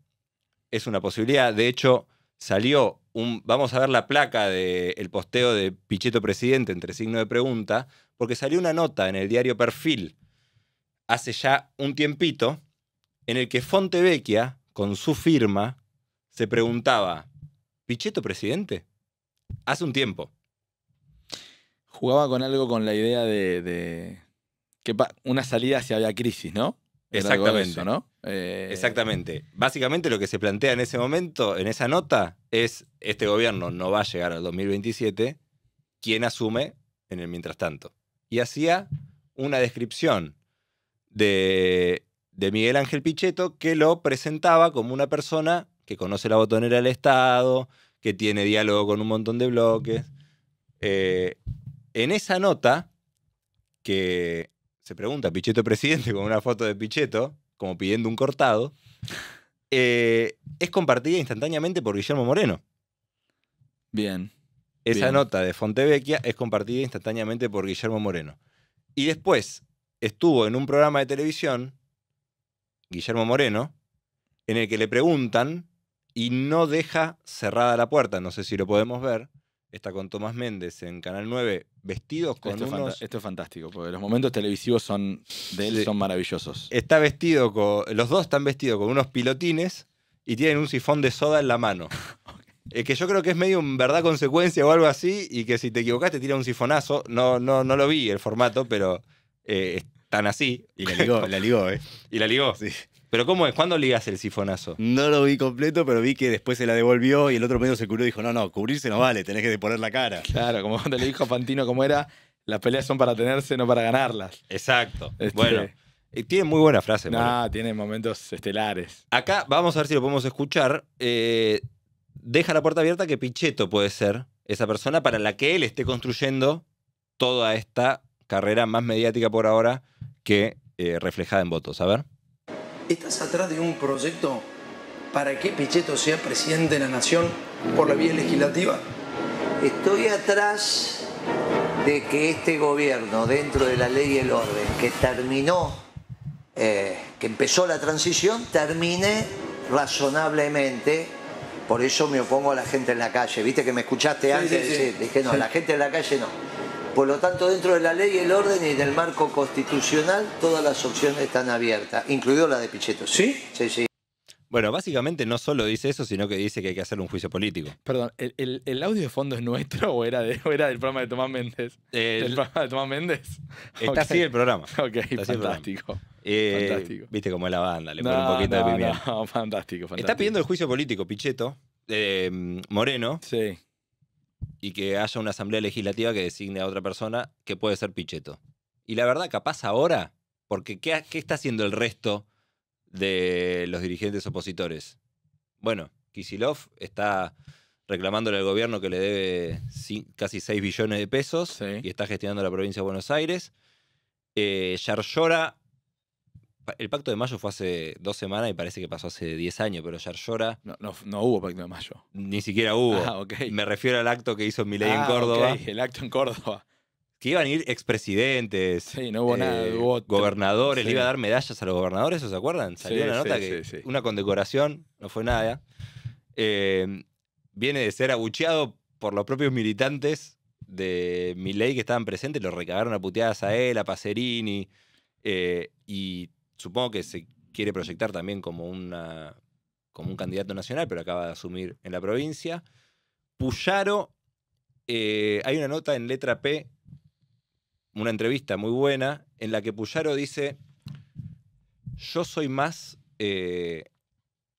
es una posibilidad, de hecho salió un, vamos a ver la placa del posteo de Pichetto Presidente entre signo de pregunta, porque salió una nota en el diario Perfil hace ya un tiempito en el que Fontevecchia, con su firma, se preguntaba, ¿Pichetto Presidente? Hace un tiempo. Jugaba con algo con la idea de, que una salida si había crisis, ¿no? Exactamente. ¿no? Eh, Exactamente. Básicamente lo que se plantea en ese momento, en esa nota, es este gobierno no va a llegar al 2027, ¿quién asume en el mientras tanto? Y hacía una descripción de, Miguel Ángel Pichetto que lo presentaba como una persona que conoce la botonera del Estado, que tiene diálogo con un montón de bloques. Eh, en esa nota, que se pregunta Pichetto presidente con una foto de Pichetto, como pidiendo un cortado, eh, es compartida instantáneamente por Guillermo Moreno. Bien. Esa nota de Fontevecchia es compartida instantáneamente por Guillermo Moreno. Y después estuvo en un programa de televisión, Guillermo Moreno, en el que le preguntan y no deja cerrada la puerta, no sé si lo podemos ver, está con Tomás Méndez en Canal 9, vestidos con esto esto es fantástico, porque los momentos televisivos son de son maravillosos. Está vestido con... Los dos están vestidos con unos pilotines y tienen un sifón de soda en la mano. Eh, que yo creo que es medio un verdad consecuencia o algo así, y que si te equivocaste tira un sifonazo. No, no, no lo vi el formato, pero eh, están tan así. Y la ligó, la ligó, ¿eh? Y la ligó. Sí. ¿Pero cómo es? ¿Cuándo ligas el sifonazo? No lo vi completo, pero vi que después se la devolvió y el otro medio se curó y dijo, no, no, cubrirse no vale, tenés que poner la cara. Claro, como cuando le dijo Fantino cómo era, las peleas son para tenerse, no para ganarlas. Exacto. Este, bueno. tiene muy buena frase. No, tiene momentos estelares. Acá vamos a ver si lo podemos escuchar. Eh, deja la puerta abierta que Pichetto puede ser esa persona para la que él esté construyendo toda esta carrera más mediática por ahora que eh, reflejada en votos. A ver estás atrás de un proyecto para que Pichetto sea presidente de la nación por la vía legislativa? Estoy atrás de que este gobierno, dentro de la ley y el orden, que terminó, eh, que empezó la transición, termine razonablemente. Por eso me opongo a la gente en la calle. Viste que me escuchaste antes sí, dije no, la gente en la calle no por lo tanto, dentro de la ley, el orden y del marco constitucional, todas las opciones están abiertas, incluido la de Pichetto. ¿Sí? Sí, sí. Bueno, básicamente no solo dice eso, sino que dice que hay que hacer un juicio político. Perdón, ¿el, audio de fondo es nuestro o era, de, era del programa de Tomás Méndez? El, programa de Tomás Méndez? Está el programa. Ok, fantástico. Eh, fantástico. Viste cómo es la banda, le no, un poquito de pimienta. fantástico, fantástico. Está pidiendo el juicio político, Pichetto, mm, Moreno. Sí y que haya una asamblea legislativa que designe a otra persona que puede ser Pichetto. Y la verdad, capaz ahora, porque ¿qué, está haciendo el resto de los dirigentes opositores? Bueno, Kisilov está reclamándole al gobierno que le debe casi 6 billones de pesos y está gestionando la provincia de Buenos Aires. Eh, el Pacto de Mayo fue hace dos semanas y parece que pasó hace diez años, pero ya No, no, hubo Pacto de Mayo. Ni siquiera hubo. Ah, Me refiero al acto que hizo Milei en ah, Córdoba. El acto en Córdoba. Que iban a ir expresidentes, sí, no hubo nada, eh, gobernadores, le iba a dar medallas a los gobernadores, ¿se acuerdan? Salió una nota que una condecoración, no fue nada. Em, viene de ser abucheado por los propios militantes de Milei que estaban presentes, lo recagaron a puteadas a él, a Pacerini, eh, y supongo que se quiere proyectar también como, como un candidato nacional, pero acaba de asumir en la provincia. Puyaro, eh, hay una nota en letra P, una entrevista muy buena, en la que Puyaro dice, yo soy más eh,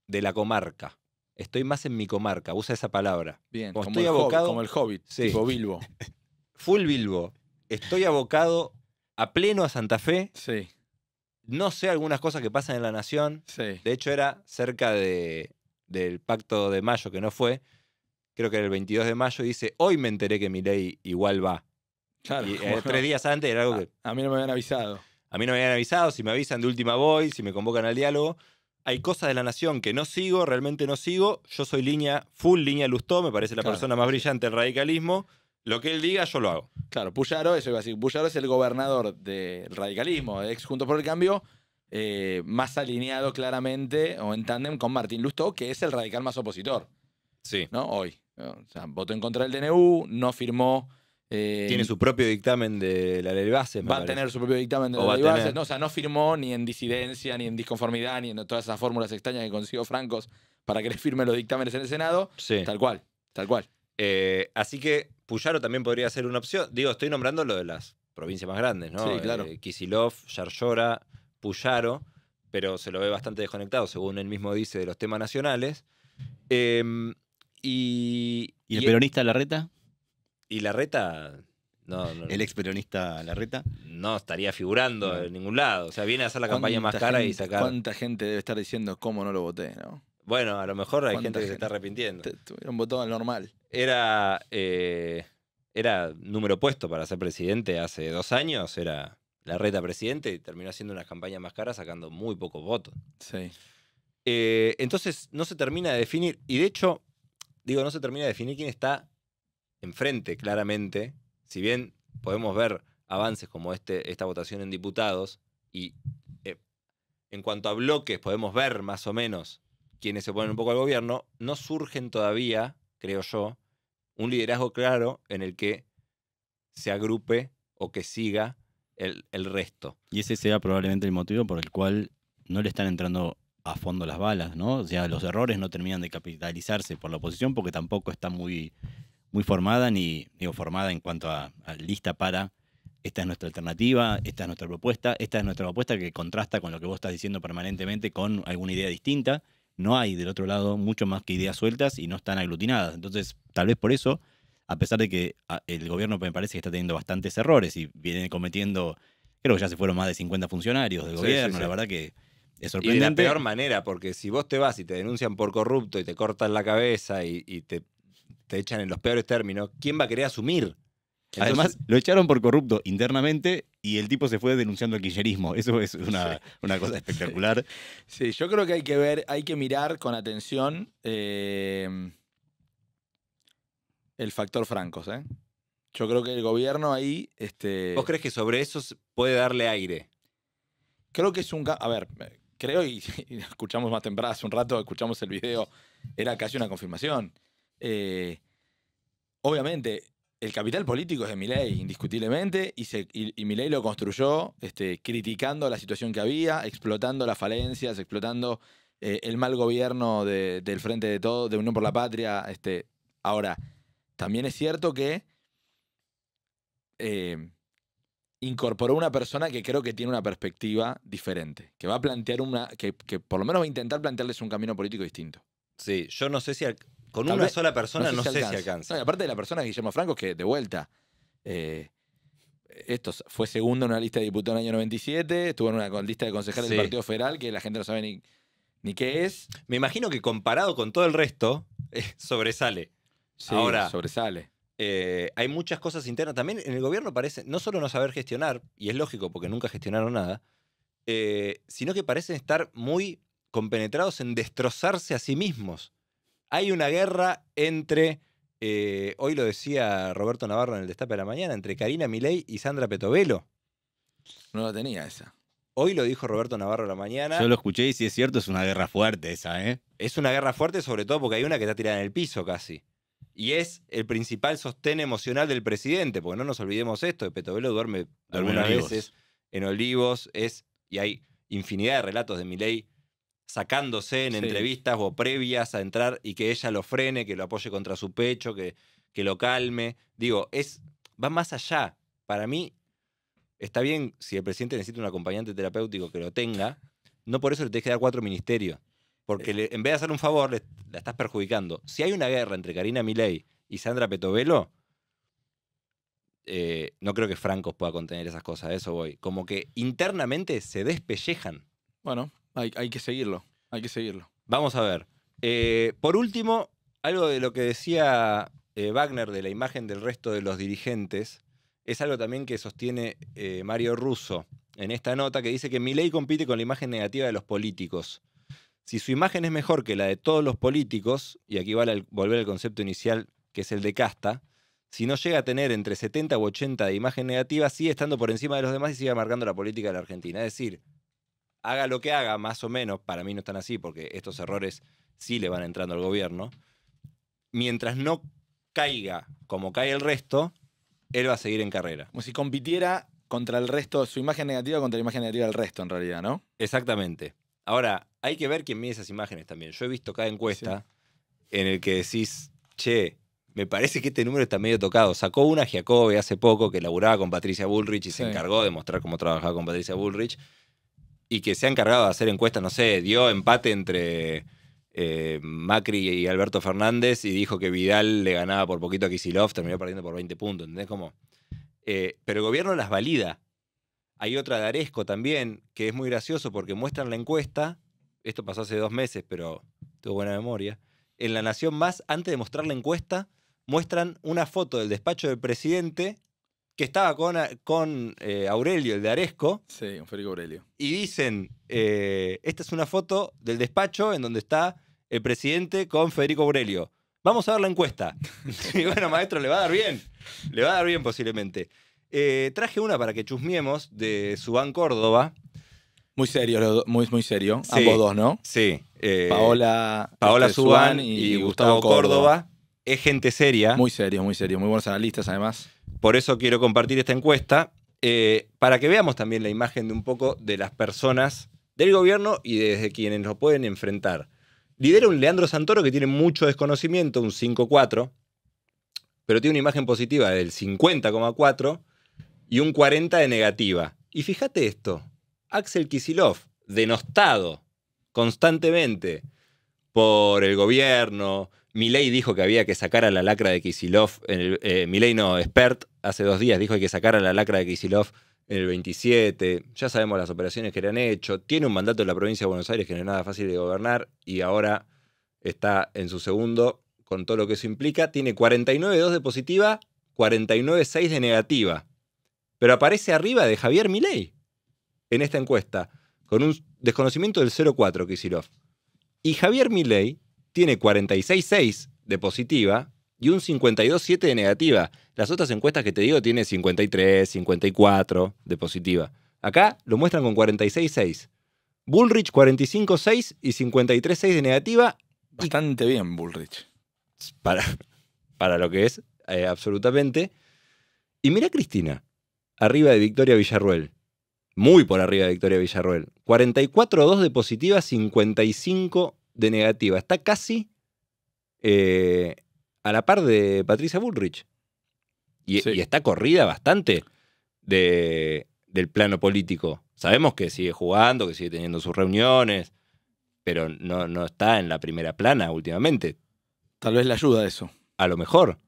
de la comarca. Estoy más en mi comarca, usa esa palabra. Bien, como, estoy el abocado, como el hobbit, tipo Bilbo. Full Bilbo. Estoy abocado a pleno a Santa Fe. Sí no sé algunas cosas que pasan en la nación. De hecho, era cerca de, del pacto de mayo, que no fue. Creo que era el 22 de mayo. Dice: Hoy me enteré que mi ley igual va. Eh, tres días antes era algo que. A, mí no me habían avisado. A mí no me habían avisado. Si me avisan de última voy, si me convocan al diálogo hay cosas de la nación que no sigo, realmente no sigo. Yo soy línea, full línea Lustó, me parece la persona más brillante del radicalismo. Lo que él diga, yo lo hago. Claro, Puyaro, eso iba a decir, es el gobernador del radicalismo, ex Juntos por el Cambio, eh, más alineado claramente o en tándem con Martín Lustó, que es el radical más opositor. Sí. ¿No? Hoy. O sea, votó en contra del DNU, no firmó. Eh, Tiene su propio dictamen de la ley base. va a tener su propio dictamen de la ley base. No, o sea, no firmó ni en disidencia, ni en disconformidad, ni en todas esas fórmulas extrañas que consiguió Francos para que le firme los dictámenes en el Senado. Sí. Tal cual, tal cual. Eh, así que Puyaro también podría ser una opción. Digo, estoy nombrando lo de las provincias más grandes, ¿no? Sí, eh, claro. Eh, Kisilov, Puyaro, pero se lo ve bastante desconectado, según él mismo dice, de los temas nacionales. Em, y, el peronista Larreta? Y Larreta. No, ¿El ex peronista Larreta? No estaría figurando en ningún lado. O sea, viene a hacer la campaña más cara y sacar. ¿Cuánta gente debe estar diciendo cómo no lo voté, no? Bueno, a lo mejor hay gente que se está arrepintiendo. Tuvieron votado normal. Era, eh, era número puesto para ser presidente hace dos años, era la reta presidente y terminó haciendo una campaña más cara sacando muy pocos votos. Eh, entonces no se termina de definir, y de hecho, digo, no se termina de definir quién está enfrente, claramente. Si bien podemos ver avances como este, esta votación en diputados, y eh, en cuanto a bloques podemos ver más o menos quienes se ponen un poco al gobierno, no surgen todavía, creo yo, un liderazgo claro en el que se agrupe o que siga el, resto. Y ese sea probablemente el motivo por el cual no le están entrando a fondo las balas, ¿no? O sea, los errores no terminan de capitalizarse por la oposición porque tampoco está muy, muy formada, ni digo, formada en cuanto a, lista para esta es nuestra alternativa, esta es nuestra propuesta, esta es nuestra propuesta que contrasta con lo que vos estás diciendo permanentemente con alguna idea distinta no hay del otro lado mucho más que ideas sueltas y no están aglutinadas. Entonces, tal vez por eso, a pesar de que ah, el gobierno me parece que está teniendo bastantes errores y viene cometiendo, creo que ya se fueron más de 50 funcionarios del gobierno, la verdad que es sorprendente. de la peor manera, porque si vos te vas y te denuncian por corrupto y te cortan la cabeza y, te, te echan en los peores términos, ¿quién va a querer asumir? Además, lo echaron por corrupto internamente y el tipo se fue denunciando el quillerismo. Eso es una, cosa espectacular. Sí, yo creo que hay que ver, hay que mirar con atención eh, el factor francos, ¿eh? Yo creo que el gobierno ahí. Este, ¿Vos crees que sobre eso puede darle aire? Creo que es un. A ver, creo y, escuchamos más temprano, hace un rato escuchamos el video, era casi una confirmación. Eh, obviamente, el capital político es de Milei, indiscutiblemente, y, se, Milei lo construyó este, criticando la situación que había, explotando las falencias, explotando eh, el mal gobierno del Frente de Todos, de Unión por la Patria. Este, ahora, también es cierto que eh, incorporó una persona que creo que tiene una perspectiva diferente, que va a plantear una, que, por lo menos va a intentar plantearles un camino político distinto. Sí, yo no sé si con una sola persona no sé, si, alcanza. aparte de la persona de Guillermo Franco, que de vuelta. Eh, fue segundo en una lista de diputados en el año 97, estuvo en una lista de concejales del Partido Federal, que la gente no sabe ni, qué es. Me imagino que comparado con todo el resto, eh, sobresale. Ahora, sobresale. Eh, hay muchas cosas internas. También en el gobierno parece no solo no saber gestionar, y es lógico porque nunca gestionaron nada, sino que parecen estar muy compenetrados en destrozarse a sí mismos. Hay una guerra entre, eh, hoy lo decía Roberto Navarro en el Destape de la Mañana, entre Karina Milei y Sandra Petovelo. No la tenía esa. Hoy lo dijo Roberto Navarro la mañana. Yo lo escuché y si es cierto, es una guerra fuerte esa, ¿eh? Es una guerra fuerte, sobre todo porque hay una que está tirada en el piso casi. Y es el principal sostén emocional del presidente, porque no nos olvidemos esto, Petovelo duerme, duerme algunas veces en Olivos, es, y hay infinidad de relatos de Milei sacándose en entrevistas o previas a entrar y que ella lo frene, que lo apoye contra su pecho, que, que lo calme. Digo, es, va más allá. Para mí, está bien si el presidente necesita un acompañante terapéutico que lo tenga, no por eso le tenés que dar cuatro ministerios. Porque eh. en vez de hacer un favor, le, la estás perjudicando. Si hay una guerra entre Karina Milei y Sandra Petovelo, eh, no creo que Francos pueda contener esas cosas, eso voy. Como que internamente se despellejan. Bueno, hay, que seguirlo, hay que seguirlo. Vamos a ver. Eh, por último, algo de lo que decía eh, Wagner de la imagen del resto de los dirigentes es algo también que sostiene eh, Mario Russo en esta nota que dice que mi ley compite con la imagen negativa de los políticos. Si su imagen es mejor que la de todos los políticos, y aquí vale volver al concepto inicial que es el de casta, si no llega a tener entre 70 u 80 de imagen negativa, sigue estando por encima de los demás y sigue marcando la política de la Argentina. Es decir, haga lo que haga, más o menos, para mí no están así, porque estos errores sí le van entrando al gobierno, mientras no caiga como cae el resto, él va a seguir en carrera. Como si compitiera contra el resto, su imagen negativa contra la imagen negativa del resto, en realidad, ¿no? Exactamente. Ahora, hay que ver quién mide esas imágenes también. Yo he visto cada encuesta en el que decís, che, me parece que este número está medio tocado. Sacó una Giacobbe hace poco que laburaba con Patricia Bullrich y se encargó de mostrar cómo trabajaba con Patricia Bullrich y que se ha encargado de hacer encuestas, no sé, dio empate entre eh, Macri y Alberto Fernández y dijo que Vidal le ganaba por poquito a Kisilov, terminó perdiendo por 20 puntos, ¿entendés cómo? Eh, pero el gobierno las valida. Hay otra de Aresco también, que es muy gracioso porque muestran la encuesta, esto pasó hace dos meses, pero tuvo buena memoria, en La Nación Más, antes de mostrar la encuesta, muestran una foto del despacho del presidente que estaba con, con eh, Aurelio, el de Aresco. Sí, con Federico Aurelio. Y dicen, eh, esta es una foto del despacho en donde está el presidente con Federico Aurelio. Vamos a ver la encuesta. y bueno, maestro, le va a dar bien. Le va a dar bien posiblemente. Eh, traje una para que chusmiemos de Subán Córdoba. Muy serio, muy, muy serio. Ambos dos, ¿no? Sí. Paola, Paola Subán y, Gustavo Córdoba. Córdoba. Es gente seria. Muy serio, muy serio. Muy buenos analistas, además. Por eso quiero compartir esta encuesta, eh, para que veamos también la imagen de un poco de las personas del gobierno y desde quienes lo pueden enfrentar. Lidera un Leandro Santoro que tiene mucho desconocimiento, un 5.4, pero tiene una imagen positiva del 50,4 y un 40 de negativa. Y fíjate esto, Axel Kisilov, denostado constantemente por el gobierno, Milei dijo que había que sacar a la lacra de Kisilov, eh, Milei no, Expert, hace dos días dijo hay que sacar a la lacra de Kisilov en el 27, ya sabemos las operaciones que le han hecho, tiene un mandato en la provincia de Buenos Aires que no es nada fácil de gobernar y ahora está en su segundo con todo lo que eso implica, tiene 49.2 de positiva, 49.6 de negativa, pero aparece arriba de Javier Milei en esta encuesta con un desconocimiento del 0,4 Kisilov. Y Javier Milei tiene 46,6 de positiva, y un 52-7 de negativa. Las otras encuestas que te digo tiene 53, 54 de positiva. Acá lo muestran con 46-6. Bullrich 45-6 y 53-6 de negativa. Bastante bien, Bullrich. Para, lo que es, eh, absolutamente. Y mira Cristina, arriba de Victoria Villarruel. Muy por arriba de Victoria Villarruel. 2 de positiva, 55 de negativa. Está casi eh, a la par de Patricia Bullrich. Y, está corrida bastante del plano político. Sabemos que sigue jugando, que sigue teniendo sus reuniones, pero no, está en la primera plana últimamente. Tal vez le ayuda eso. A lo mejor.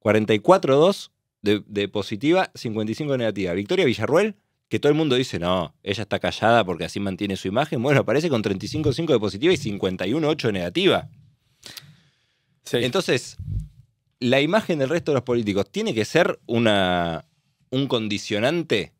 44-2 de, positiva, 55 de negativa. Victoria Villarruel, que todo el mundo dice, no, ella está callada porque así mantiene su imagen. Bueno, aparece con 35-5 de positiva y 51-8 de negativa. Entonces, la imagen del resto de los políticos tiene que ser una, un condicionante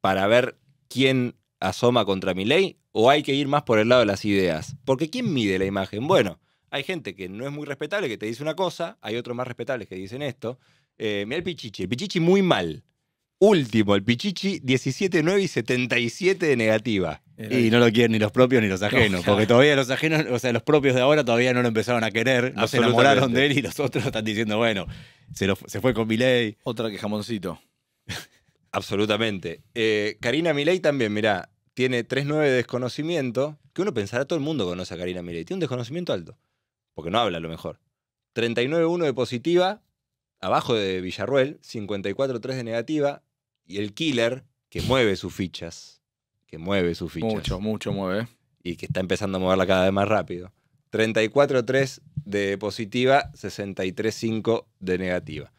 para ver quién asoma contra mi ley o hay que ir más por el lado de las ideas. Porque ¿quién mide la imagen? Bueno, hay gente que no es muy respetable que te dice una cosa, hay otros más respetables que dicen esto. Eh, el Pichichi, el Pichichi muy mal. Último, el Pichichi 17, 9 y 77 de negativa. Y no lo quieren ni los propios ni los ajenos, porque todavía los ajenos, o sea, los propios de ahora todavía no lo empezaron a querer, no se enamoraron de él y los otros están diciendo, bueno, se, fue con Milei. Otra que jamoncito. Absolutamente. Eh, Karina Milei también, mirá, tiene 3.9 de desconocimiento, que uno pensará, todo el mundo conoce a Karina Milei, tiene un desconocimiento alto, porque no habla a lo mejor. 39-1 de positiva, abajo de Villarruel, 54 3 de negativa, y el killer, que mueve sus fichas, que mueve su fichas. Mucho, mucho mueve. Y que está empezando a moverla cada vez más rápido. 34.3 de positiva, 63.5 de negativa.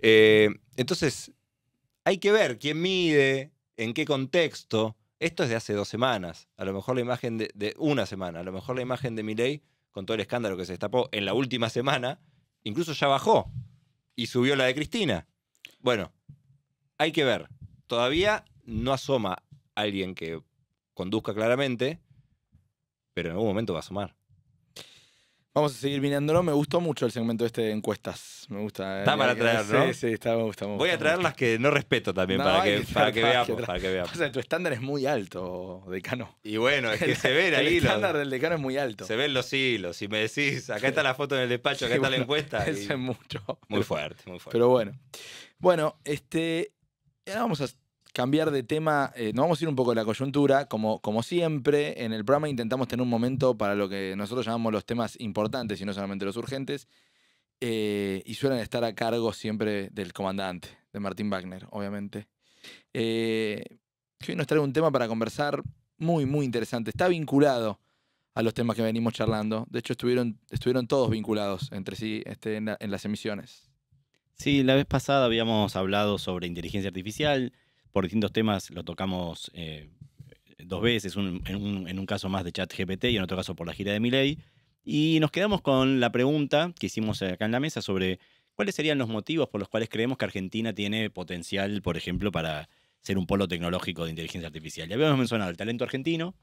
Eh, entonces, hay que ver quién mide, en qué contexto. Esto es de hace dos semanas, a lo mejor la imagen de, de una semana, a lo mejor la imagen de Milei, con todo el escándalo que se destapó en la última semana, incluso ya bajó y subió la de Cristina. Bueno, hay que ver. Todavía no asoma alguien que conduzca claramente, pero en algún momento va a sumar. Vamos a seguir mirándolo. Me gustó mucho el segmento este de encuestas. Me gusta. Eh. Está para ¿no? Sí, sí, está, me gusta, Voy a traer las que no respeto también para, que, veamos, tu estándar es muy alto, decano. Y bueno, es que se ven ahí. El estándar del decano es muy alto. Se ven los hilos. Si me decís, acá está la foto en el despacho, acá está la encuesta. es mucho. Muy fuerte, muy fuerte. Pero bueno. Bueno, este. vamos a cambiar de tema, eh, nos vamos a ir un poco de la coyuntura, como, como siempre, en el programa intentamos tener un momento para lo que nosotros llamamos los temas importantes y no solamente los urgentes, eh, y suelen estar a cargo siempre del comandante, de Martín Wagner, obviamente. Eh, hoy nos trae un tema para conversar muy, muy interesante, está vinculado a los temas que venimos charlando, de hecho estuvieron, estuvieron todos vinculados entre sí este, en las emisiones. Sí, la vez pasada habíamos hablado sobre inteligencia artificial, por distintos temas lo tocamos eh, dos veces, en, un, caso más de ChatGPT y en otro caso por la gira de Miley. Y nos quedamos con la pregunta que hicimos acá en la mesa sobre cuáles serían los motivos por los cuales creemos que Argentina tiene potencial, por ejemplo, para ser un polo tecnológico de inteligencia artificial. Ya habíamos mencionado el talento argentino,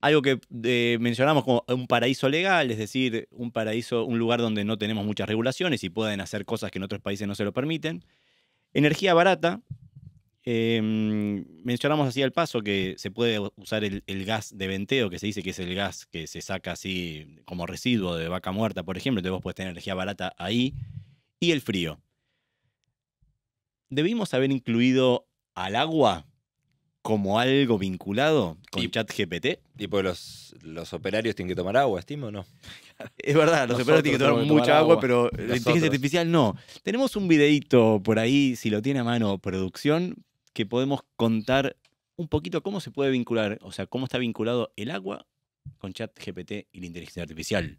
algo que eh, mencionamos como un paraíso legal, es decir, un paraíso, un lugar donde no tenemos muchas regulaciones y pueden hacer cosas que en otros países no se lo permiten. Energía barata, Em, mencionamos así al paso que se puede usar el, gas de venteo, que se dice que es el gas que se saca así como residuo de vaca muerta, por ejemplo, entonces vos puedes tener energía barata ahí, y el frío. ¿Debimos haber incluido al agua como algo vinculado con ChatGPT? Y pues los, los operarios tienen que tomar agua, estimo, ¿no? Es verdad, los operarios tienen que tomar mucha agua, pero la inteligencia artificial no. Tenemos un videito por ahí, si lo tiene a mano producción, que podemos contar un poquito cómo se puede vincular, o sea, cómo está vinculado el agua con ChatGPT y la inteligencia artificial.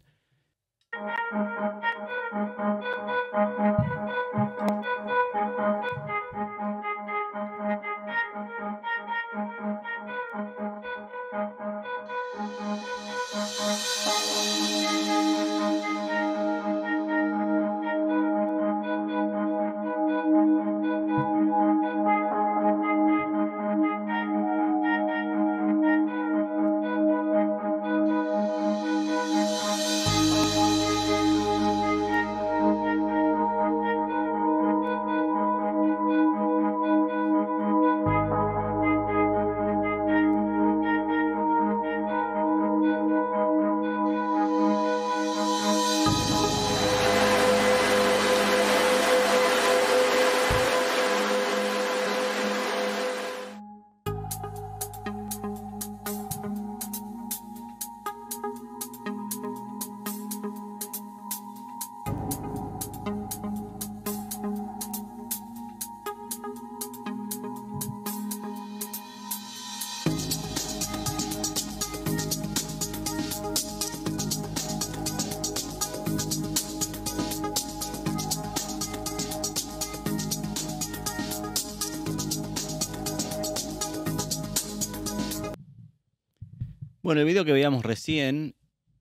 que veíamos recién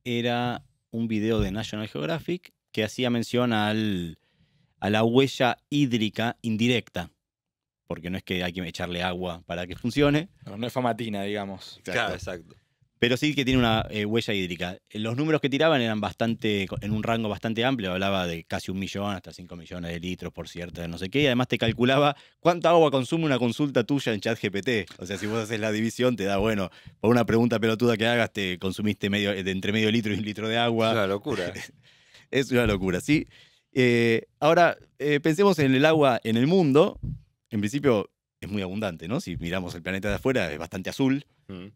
era un video de National Geographic que hacía mención al, a la huella hídrica indirecta. Porque no es que hay que echarle agua para que funcione. No, es famatina, digamos. Claro, exacto pero sí que tiene una eh, huella hídrica. Los números que tiraban eran bastante, en un rango bastante amplio, hablaba de casi un millón hasta cinco millones de litros por cierto, no sé qué, y además te calculaba cuánta agua consume una consulta tuya en ChatGPT. O sea, si vos haces la división, te da, bueno, por una pregunta pelotuda que hagas, te consumiste medio, entre medio litro y un litro de agua. Es una locura. es una locura, sí. Eh, ahora, eh, pensemos en el agua en el mundo. En principio es muy abundante, ¿no? Si miramos el planeta de afuera, es bastante azul. Mm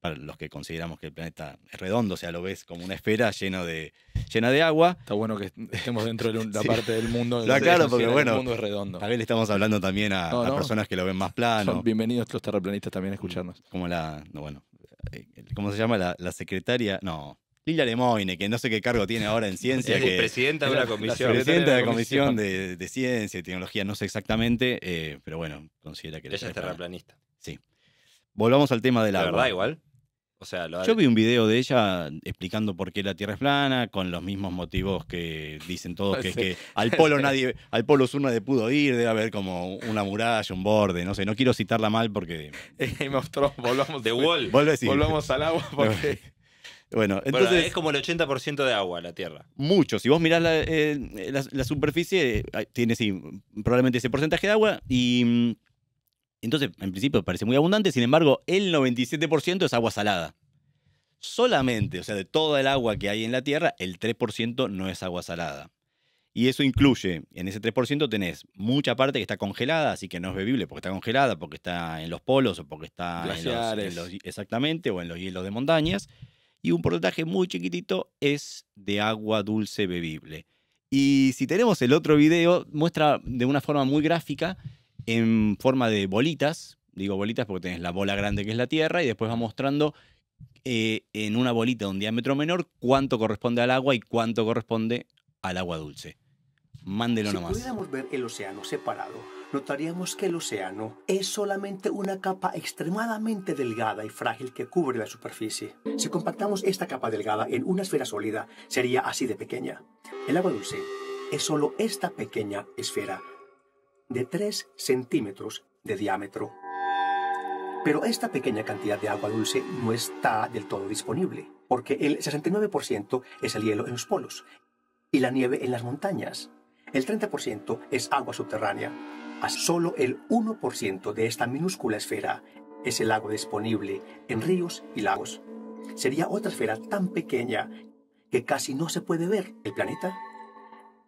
para los que consideramos que el planeta es redondo, o sea, lo ves como una esfera lleno de, llena de agua. Está bueno que estemos dentro de la parte del mundo. Lo aclaro porque, bueno, mundo es redondo. Tal vez le estamos hablando también a, personas que lo ven más plano. Son bienvenidos los terraplanistas también a escucharnos. Mm, como la, bueno, eh, ¿cómo se llama? La, secretaria, no, Lilia Lemoine, que no sé qué cargo tiene ahora en ciencia. Es presidenta de una comisión. presidenta de la comisión de, ciencia y tecnología, no sé exactamente, eh, pero bueno, considera que... Ella es terraplanista. Sí. Volvamos al tema del la agua. ¿Verdad igual? Yo vi un video de ella explicando por qué la Tierra es plana, con los mismos motivos que dicen todos, que al polo nadie, al polo sur nadie pudo ir, debe haber como una muralla, un borde, no sé, no quiero citarla mal porque. Eh, mostró, volvamos, de volvamos al agua porque. Bueno, entonces. es como el 80% de agua la Tierra. Mucho. Si vos mirás la, eh, superficie, eh, tiene probablemente ese porcentaje de agua y mm, entonces, en principio parece muy abundante, sin embargo, el 97% es agua salada. Solamente, o sea, de toda el agua que hay en la Tierra, el 3% no es agua salada. Y eso incluye, en ese 3% tenés mucha parte que está congelada, así que no es bebible porque está congelada, porque está en los polos o porque está en los, exactamente, o en los hielos de montañas. Y un porcentaje muy chiquitito es de agua dulce bebible. Y si tenemos el otro video, muestra de una forma muy gráfica en forma de bolitas. Digo bolitas porque tenés la bola grande que es la Tierra y después va mostrando eh, en una bolita de un diámetro menor cuánto corresponde al agua y cuánto corresponde al agua dulce. Mándelo nomás. Si pudiéramos ver el océano separado, notaríamos que el océano es solamente una capa extremadamente delgada y frágil que cubre la superficie. Si compactamos esta capa delgada en una esfera sólida, sería así de pequeña. El agua dulce es solo esta pequeña esfera de 3 centímetros de diámetro. Pero esta pequeña cantidad de agua dulce no está del todo disponible, porque el 69% es el hielo en los polos y la nieve en las montañas. El 30% es agua subterránea. A solo el 1% de esta minúscula esfera es el agua disponible en ríos y lagos. Sería otra esfera tan pequeña que casi no se puede ver el planeta.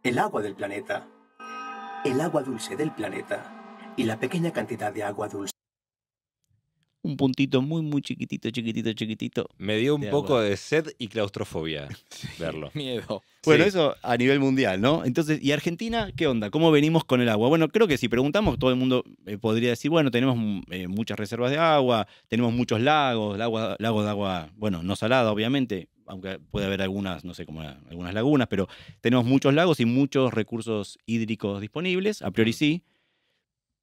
El agua del planeta el agua dulce del planeta y la pequeña cantidad de agua dulce un puntito muy, muy chiquitito, chiquitito, chiquitito. Me dio un poco de sed y claustrofobia verlo. Miedo. Bueno, eso a nivel mundial, ¿no? Entonces, ¿y Argentina qué onda? ¿Cómo venimos con el agua? Bueno, creo que si preguntamos, todo el mundo eh, podría decir, bueno, tenemos eh, muchas reservas de agua, tenemos muchos lagos, lagos de agua, bueno, no salada, obviamente, aunque puede haber algunas, no sé, como algunas lagunas, pero tenemos muchos lagos y muchos recursos hídricos disponibles, a priori mm. sí.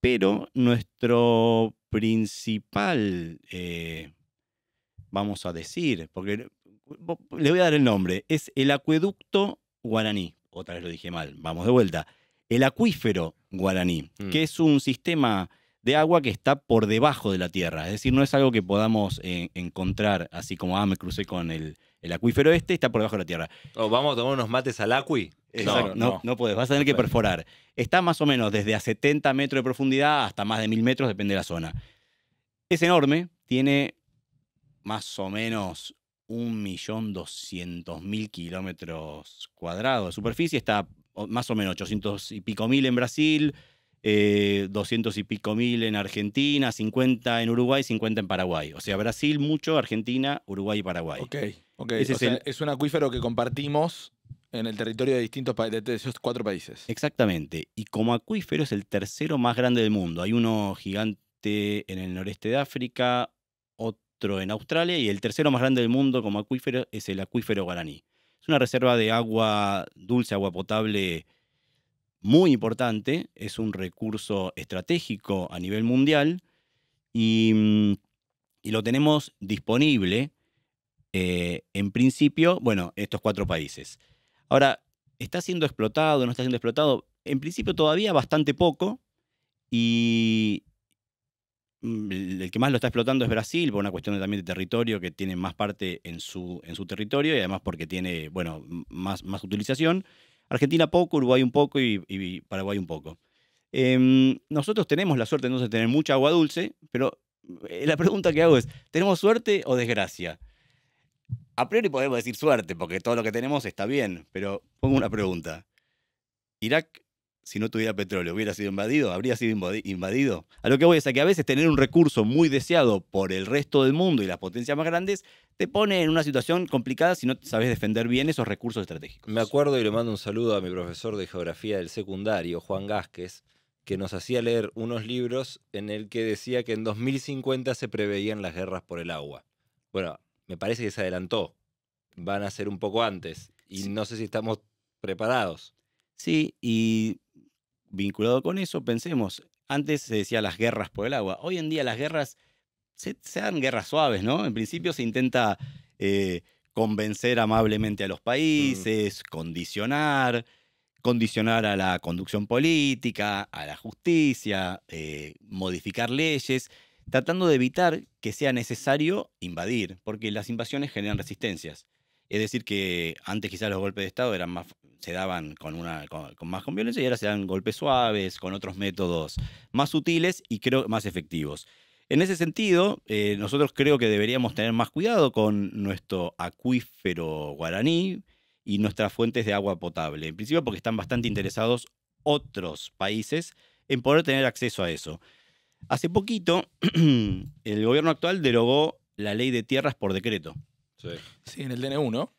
Pero nuestro principal, eh, vamos a decir, porque le voy a dar el nombre, es el acueducto guaraní. Otra vez lo dije mal, vamos de vuelta. El acuífero guaraní, mm. que es un sistema de agua que está por debajo de la tierra. Es decir, no es algo que podamos eh, encontrar así como, ah, me crucé con el, acuífero este, está por debajo de la tierra. Oh, vamos a tomar unos mates al Acuí. Eh, no, no, vas a tener que perforar. Está más o menos desde a 70 metros de profundidad hasta más de 1000 metros, depende de la zona. Es enorme, tiene más o menos 1.200.000 kilómetros cuadrados de superficie, está más o menos 800 y pico mil en Brasil, 200 eh, y pico mil en Argentina, 50 en Uruguay, 50 en Paraguay. O sea, Brasil mucho, Argentina, Uruguay y Paraguay. Ok, es un acuífero que compartimos en el territorio de distintos países, de esos cuatro países. Exactamente. Y como acuífero es el tercero más grande del mundo. Hay uno gigante en el noreste de África, otro en Australia y el tercero más grande del mundo como acuífero es el acuífero guaraní. Es una reserva de agua dulce, agua potable muy importante, es un recurso estratégico a nivel mundial y, mm, lo tenemos disponible eh, en principio, bueno, estos cuatro países. Ahora, ¿está siendo explotado? ¿No está siendo explotado? En principio todavía bastante poco y mm, el que más lo está explotando es Brasil, por una cuestión también de territorio, que tiene más parte en su, en su territorio y además porque tiene, bueno, más, más utilización. Argentina poco, Uruguay un poco y, Paraguay un poco. Em, nosotros tenemos la suerte entonces de tener mucha agua dulce, pero eh, la pregunta que hago es, ¿tenemos suerte o desgracia? a priori podemos decir suerte, porque todo lo que tenemos está bien, pero pongo una pregunta. Irak, si no tuviera petróleo, hubiera sido invadido, habría sido invadido. A lo que voy es a que a veces tener un recurso muy deseado por el resto del mundo y las potencias más grandes te pone en una situación complicada si no sabes defender bien esos recursos estratégicos. Me acuerdo y le mando un saludo a mi profesor de geografía del secundario, Juan Gásquez, que nos hacía leer unos libros en el que decía que en 2050 se preveían las guerras por el agua. Bueno, me parece que se adelantó. Van a ser un poco antes. Y no sé si estamos preparados. Sí, y vinculado con eso, pensemos, antes se decía las guerras por el agua. Hoy en día las guerras se, dan guerras suaves, ¿no? En principio se intenta eh, convencer amablemente a los mm. países, condicionar, condicionar a la conducción política, a la justicia, eh, modificar leyes tratando de evitar que sea necesario invadir, porque las invasiones generan resistencias. Es decir, que antes quizás los golpes de Estado se daban con, una, con, más con violencia y ahora se dan golpes suaves, con otros métodos más sutiles y creo más efectivos. En ese sentido, eh, nosotros creo que deberíamos tener más cuidado con nuestro acuífero guaraní y nuestras fuentes de agua potable, en principio porque están bastante interesados otros países en poder tener acceso a eso. Hace poquito, el gobierno actual derogó la ley de tierras por decreto. Sí, sí en el DNU, ¿no?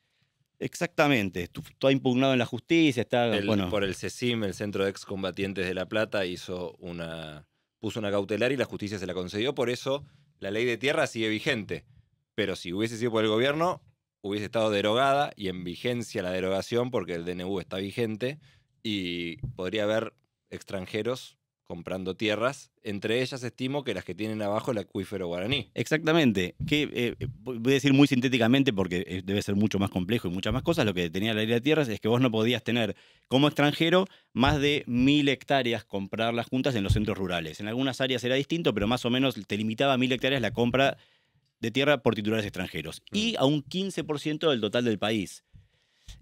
Exactamente, está impugnado en la justicia, está por el CECIM, el Centro de Excombatientes de La Plata, hizo una puso una cautelar y la justicia se la concedió, por eso la ley de tierras sigue vigente. Pero si hubiese sido por el gobierno, hubiese estado derogada y en vigencia la derogación porque el DNU está vigente y podría haber extranjeros comprando tierras. Entre ellas estimo que las que tienen abajo el acuífero guaraní. Exactamente. Que, eh, eh, voy a decir muy sintéticamente porque eh, debe ser mucho más complejo y muchas más cosas. Lo que tenía la ley de tierras es que vos no podías tener como extranjero más de mil hectáreas comprar las juntas en los centros rurales. En algunas áreas era distinto, pero más o menos te limitaba a mil hectáreas la compra de tierra por titulares extranjeros mm. y a un 15% del total del país.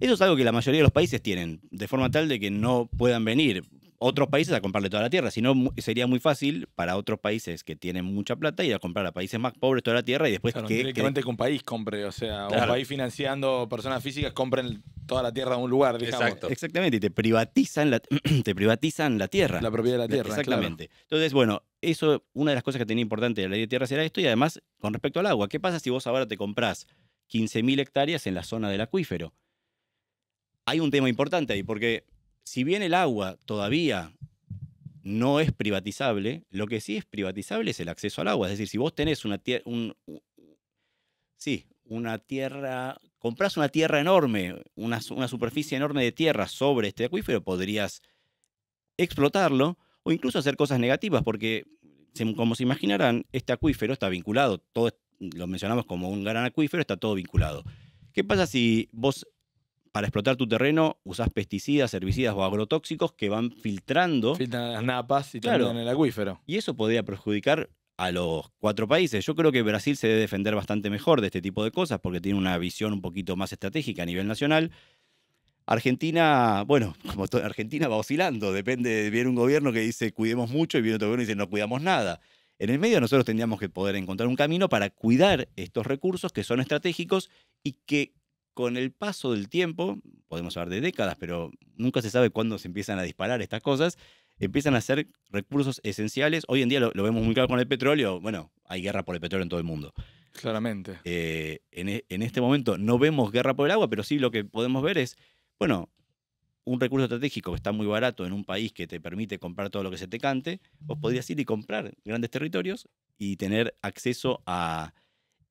Eso es algo que la mayoría de los países tienen, de forma tal de que no puedan venir otros países a comprarle toda la tierra. Si no, sería muy fácil para otros países que tienen mucha plata ir a comprar a países más pobres toda la tierra y después claro, que, directamente que... un país compre, o sea, un país financiando personas físicas compren toda la tierra de un lugar, digamos. Exacto. Exactamente, y te privatizan la, te privatizan la tierra. La propiedad de la tierra. Exactamente. Entonces, bueno, eso, una de las cosas que tenía importante de la ley de tierras era esto, y además, con respecto al agua, ¿qué pasa si vos ahora te comprás 15.000 hectáreas en la zona del acuífero? Hay un tema importante ahí, porque si bien el agua todavía no es privatizable, lo que sí es privatizable es el acceso al agua. Es decir, si vos tenés una tierra, sí, una tierra, compras una tierra enorme, una, superficie enorme de tierra sobre este acuífero, podrías explotarlo o incluso hacer cosas negativas, porque como se imaginarán, este acuífero está vinculado, todo, lo mencionamos como un gran acuífero, está todo vinculado. ¿Qué pasa si vos para explotar tu terreno usás pesticidas, herbicidas o agrotóxicos que van filtrando. las napas y claro. en el acuífero. Y eso podría perjudicar a los cuatro países. Yo creo que Brasil se debe defender bastante mejor de este tipo de cosas porque tiene una visión un poquito más estratégica a nivel nacional. Argentina, bueno, como toda Argentina va oscilando, depende, viene un gobierno que dice cuidemos mucho y viene otro gobierno que dice no cuidamos nada. En el medio nosotros tendríamos que poder encontrar un camino para cuidar estos recursos que son estratégicos y que con el paso del tiempo, podemos hablar de décadas, pero nunca se sabe cuándo se empiezan a disparar estas cosas, empiezan a ser recursos esenciales. Hoy en día lo, vemos muy claro con el petróleo, bueno, hay guerra por el petróleo en todo el mundo. Claramente. Eh, en, e, en, este momento no vemos guerra por el agua, pero sí lo que podemos ver es, bueno, un recurso estratégico que está muy barato en un país que te permite comprar todo lo que se te cante, vos podrías ir y comprar grandes territorios y tener acceso a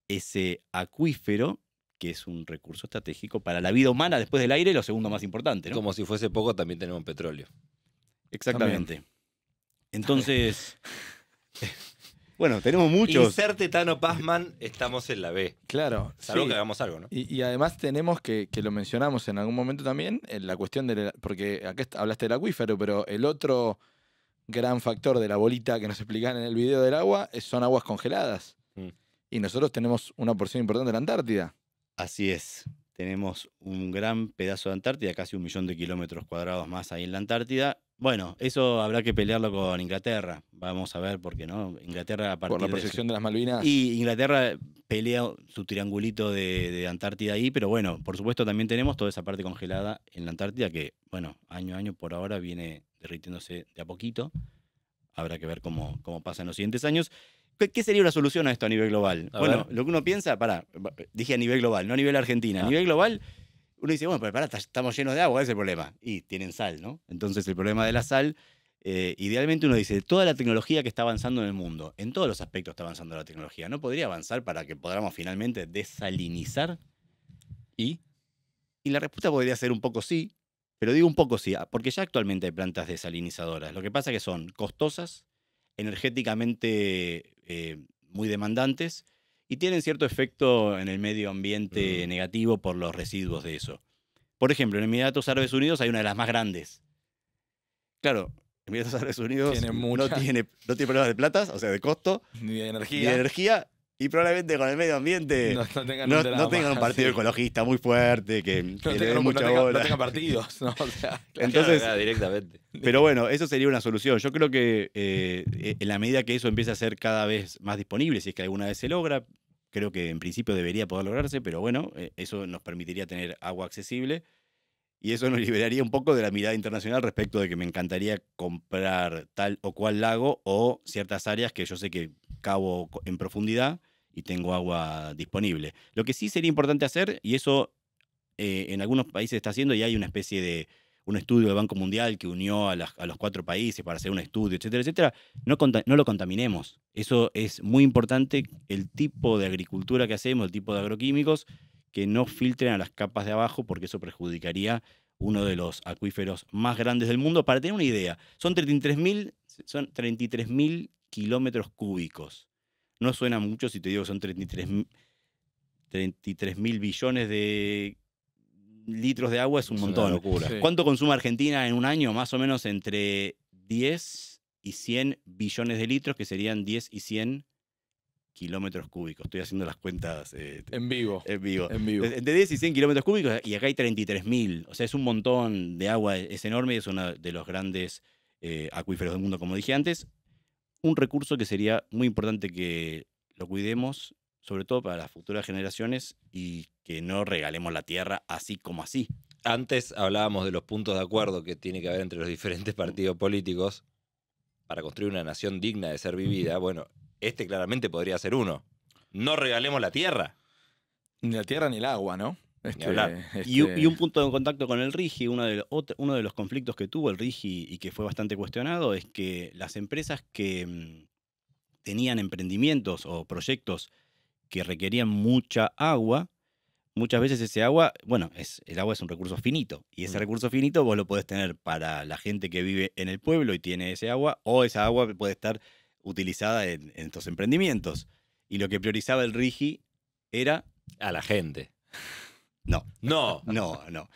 ese acuífero que es un recurso estratégico para la vida humana después del aire, lo segundo más importante. ¿no? Como si fuese poco, también tenemos petróleo. Exactamente. Entonces, bueno, tenemos muchos. ser Tano Pazman, estamos en la B. Claro. Salvo que hagamos algo, ¿no? Y, además tenemos que, que, lo mencionamos en algún momento también, la cuestión de, porque acá hablaste del acuífero, pero el otro gran factor de la bolita que nos explican en el video del agua eh, son aguas congeladas. Mm. Y nosotros tenemos una porción importante de la Antártida. Así es. Tenemos un gran pedazo de Antártida, casi un millón de kilómetros cuadrados más ahí en la Antártida. Bueno, eso habrá que pelearlo con Inglaterra. Vamos a ver por qué no. Inglaterra a partir Por la proyección de, las Malvinas. Y Inglaterra pelea su triangulito de, Antártida ahí, pero bueno, por supuesto también tenemos toda esa parte congelada en la Antártida que, bueno, año a año por ahora viene derritiéndose de a poquito. Habrá que ver cómo, cómo pasa en los siguientes años. ¿Qué sería una solución a esto a nivel global? bueno, lo que uno piensa, para, dije a nivel global, no a nivel argentino. A ah. nivel global, uno dice, bueno, pero pará, estamos llenos de agua, ese es el problema. Y tienen sal, ¿no? Entonces, el problema de la sal, eh, idealmente uno dice, toda la tecnología que está avanzando en el mundo, en todos los aspectos está avanzando la tecnología, ¿no podría avanzar para que podamos finalmente desalinizar? ¿Y? Y la respuesta podría ser un poco sí, pero digo un poco sí, ah, porque ya actualmente hay plantas desalinizadoras. Lo que pasa es que son costosas, energéticamente eh, muy demandantes y tienen cierto efecto en el medio ambiente mm. negativo por los residuos de eso. Por ejemplo, en Emiratos Árabes Unidos hay una de las más grandes. Claro, Emiratos Árabes Unidos no, tiene, no tiene problemas de platas o sea, de costo. Ni de energía. Ni de energía y probablemente con el medio ambiente no, tengan, un partido ecologista muy fuerte que, tengan mucha bola. Tenga, tengan partidos, Entonces, ah, directamente. Pero bueno, eso sería una solución. Yo creo que eh, en la medida que eso empiece a ser cada vez más disponible, si es que alguna vez se logra, creo que en principio debería poder lograrse, pero bueno, eh, eso nos permitiría tener agua accesible y eso nos liberaría un poco de la mirada internacional respecto de que me encantaría comprar tal o cual lago o ciertas áreas que yo sé que cabo en profundidad y tengo agua disponible. Lo que sí sería importante hacer, y eso eh, en algunos países está haciendo, y hay una especie de un estudio del Banco Mundial que unió a, los cuatro países para hacer un estudio, etcétera, etcétera, no, no lo contaminemos. Eso es muy importante, el tipo de agricultura que hacemos, el tipo de agroquímicos, que no filtren a las capas de abajo porque eso perjudicaría uno de los acuíferos más grandes del mundo. Para tener una idea, son 33.000 son kilómetros cúbicos. No suena mucho si te digo que son 33.000 mil billones de litros de agua, es un montón. Locura. ¿Cuánto consume Argentina en un año? Más o menos entre 10 y 100 billones de litros, que serían 10 y 100 kilómetros cúbicos. Estoy haciendo las cuentas. Eh, en vivo. En vivo. En 10 y 100 kilómetros cúbicos y acá hay 33.000. O sea, es un montón de agua, e, es enorme es uno de los grandes eh, acuíferos del mundo, como dije antes. Un recurso que sería muy importante que lo cuidemos, sobre todo para las futuras generaciones y que no regalemos la tierra así como así. Antes hablábamos de los puntos de acuerdo que tiene que haber entre los diferentes partidos políticos para construir una nación digna de ser vivida. Bueno, este claramente podría ser uno. No regalemos la tierra. Ni la tierra ni el agua, ¿no? Este, este y, un punto de contacto con el RIGI, uno de, uno de los conflictos que tuvo el RIGI y que fue bastante cuestionado es que las empresas que mm, tenían emprendimientos o proyectos que requerían mucha agua, muchas veces ese agua, bueno, es, el agua es un recurso finito. Y ese mm. recurso finito vos lo podés tener para la gente que vive en el pueblo y tiene ese agua, o esa agua puede estar utilizada en, estos emprendimientos. Y lo que priorizaba el RIGI era... A la gente. No. No. No, no.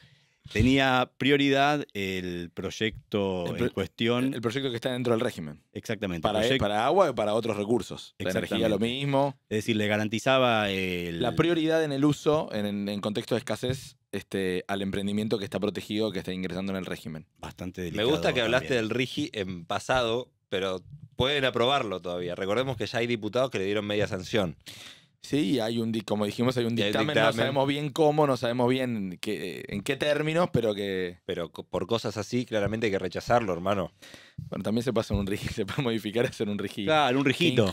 Tenía prioridad el proyecto en cuestión. El proyecto que está dentro del régimen. Exactamente. Para, agua y para otros recursos. La energía lo mismo. Es decir, le garantizaba el... La prioridad en el uso, en, contexto de escasez, este, al emprendimiento que está protegido, que está ingresando en el régimen. Bastante delicado. Me gusta que hablaste del RIGI en pasado, pero pueden aprobarlo todavía. Recordemos que ya hay diputados que le dieron media sanción. Sí, hay un como dijimos, hay un dictamen, no sabemos bien cómo, no sabemos bien en qué términos, pero que... Pero por cosas así, claramente hay que rechazarlo, hermano. Bueno, también se pasa un se puede modificar hacer un rijito. Claro, un rigito.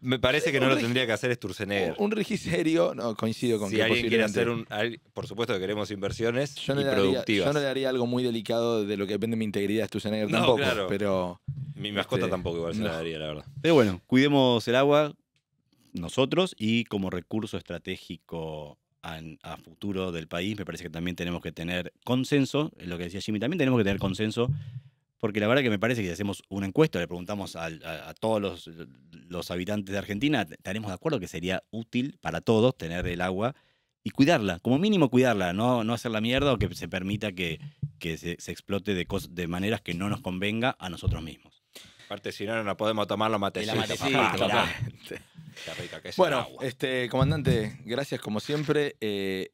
Me parece que no lo tendría que hacer Sturzenegger. Un, regiserio, no, coincido con si alguien quiere hacer un. Por supuesto que queremos inversiones y productivas. yo no le daría algo muy delicado de lo que depende mi integridad a tampoco, pero Mi mascota este, tampoco igual se la daría, la verdad. Pero bueno, cuidemos el agua nosotros y como recurso estratégico a, futuro del país, me parece que también tenemos que tener consenso, lo que decía Jimmy, también tenemos que tener consenso porque la verdad que me parece que si hacemos una encuesta, le preguntamos a, todos los, habitantes de Argentina, estaremos de acuerdo que sería útil para todos tener el agua y cuidarla, como mínimo cuidarla, no, hacer la mierda o que se permita que, que se, explote de, de maneras que no nos convenga a nosotros mismos. Aparte, si no, no podemos tomar los matecitos. bueno, este comandante, gracias como siempre. Eh,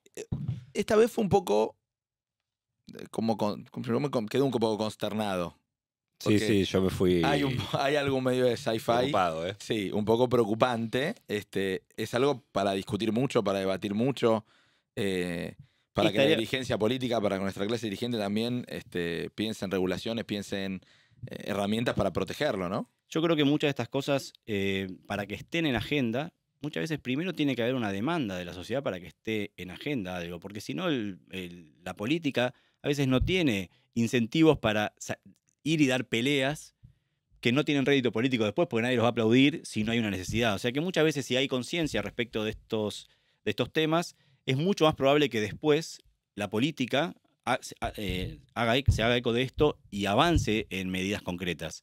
esta vez fue un poco eh, como con, quedó un poco consternado Sí, sí, yo me fui. Hay, algún hay medio de sci-fi. ¿eh? Sí, un poco preocupante. Este, es algo para discutir mucho, para debatir mucho. Eh, para que la dirigencia política, para que nuestra clase dirigente también este, piense en regulaciones, piense en eh, herramientas para protegerlo, ¿no? Yo creo que muchas de estas cosas, para que estén en agenda, muchas veces primero tiene que haber una demanda de la sociedad para que esté en agenda algo, porque si no, la política a veces no tiene incentivos para ir y dar peleas que no tienen rédito político después, porque nadie los va a aplaudir si no hay una necesidad. O sea que muchas veces si hay conciencia respecto de estos, de estos temas, es mucho más probable que después la política eh, haga, e, se haga eco de esto y avance en medidas concretas.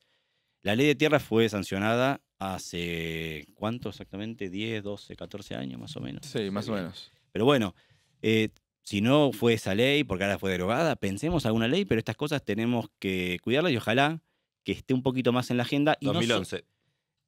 La ley de tierra fue sancionada hace, ¿cuánto exactamente? 10, 12, 14 años más o menos. Sí, más o menos. Pero bueno, eh, si no fue esa ley, porque ahora fue derogada, pensemos alguna ley, pero estas cosas tenemos que cuidarlas y ojalá que esté un poquito más en la agenda. 2011. 2011.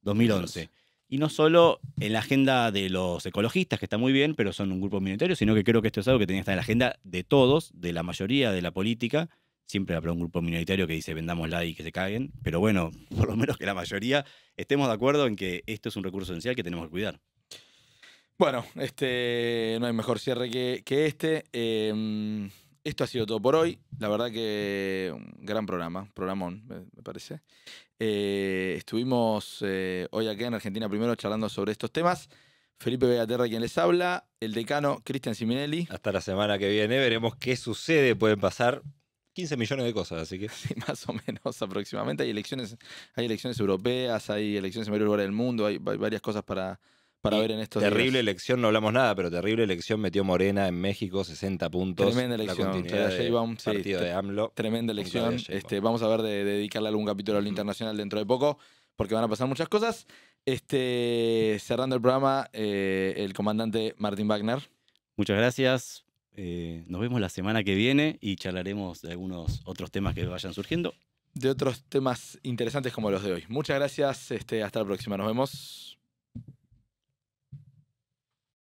2011. Y no solo en la agenda de los ecologistas, que está muy bien, pero son un grupo minoritario, sino que creo que esto es algo que tenía que estar en la agenda de todos, de la mayoría de la política. Siempre habrá un grupo minoritario que dice vendámosla y que se caguen, pero bueno, por lo menos que la mayoría estemos de acuerdo en que esto es un recurso esencial que tenemos que cuidar. Bueno, este, no hay mejor cierre que, este. Em, esto ha sido todo por hoy. La verdad que un mm, gran programa, programón, me parece. Eh, estuvimos eh, hoy aquí en Argentina primero charlando sobre estos temas. Felipe Vegaterra quien les habla, el decano Cristian Siminelli. Hasta la semana que viene veremos qué sucede. Pueden pasar 15 millones de cosas, así que. más o menos aproximadamente. Hay elecciones, hay elecciones europeas, hay elecciones en varios lugares del mundo, hay varias cosas para, ver en estos terrible elección, no hablamos nada, pero terrible elección metió Morena en México, 60 puntos. Tremenda elección. AMLO. Tremenda elección. Este, vamos a ver de, dedicarle algún capítulo al internacional dentro de poco, porque van a pasar muchas cosas. Este, cerrando el programa, eh, el comandante Martín Wagner. Muchas gracias. Eh, nos vemos la semana que viene y charlaremos de algunos otros temas que vayan surgiendo. De otros temas interesantes como los de hoy. Muchas gracias. Este, hasta la próxima. Nos vemos.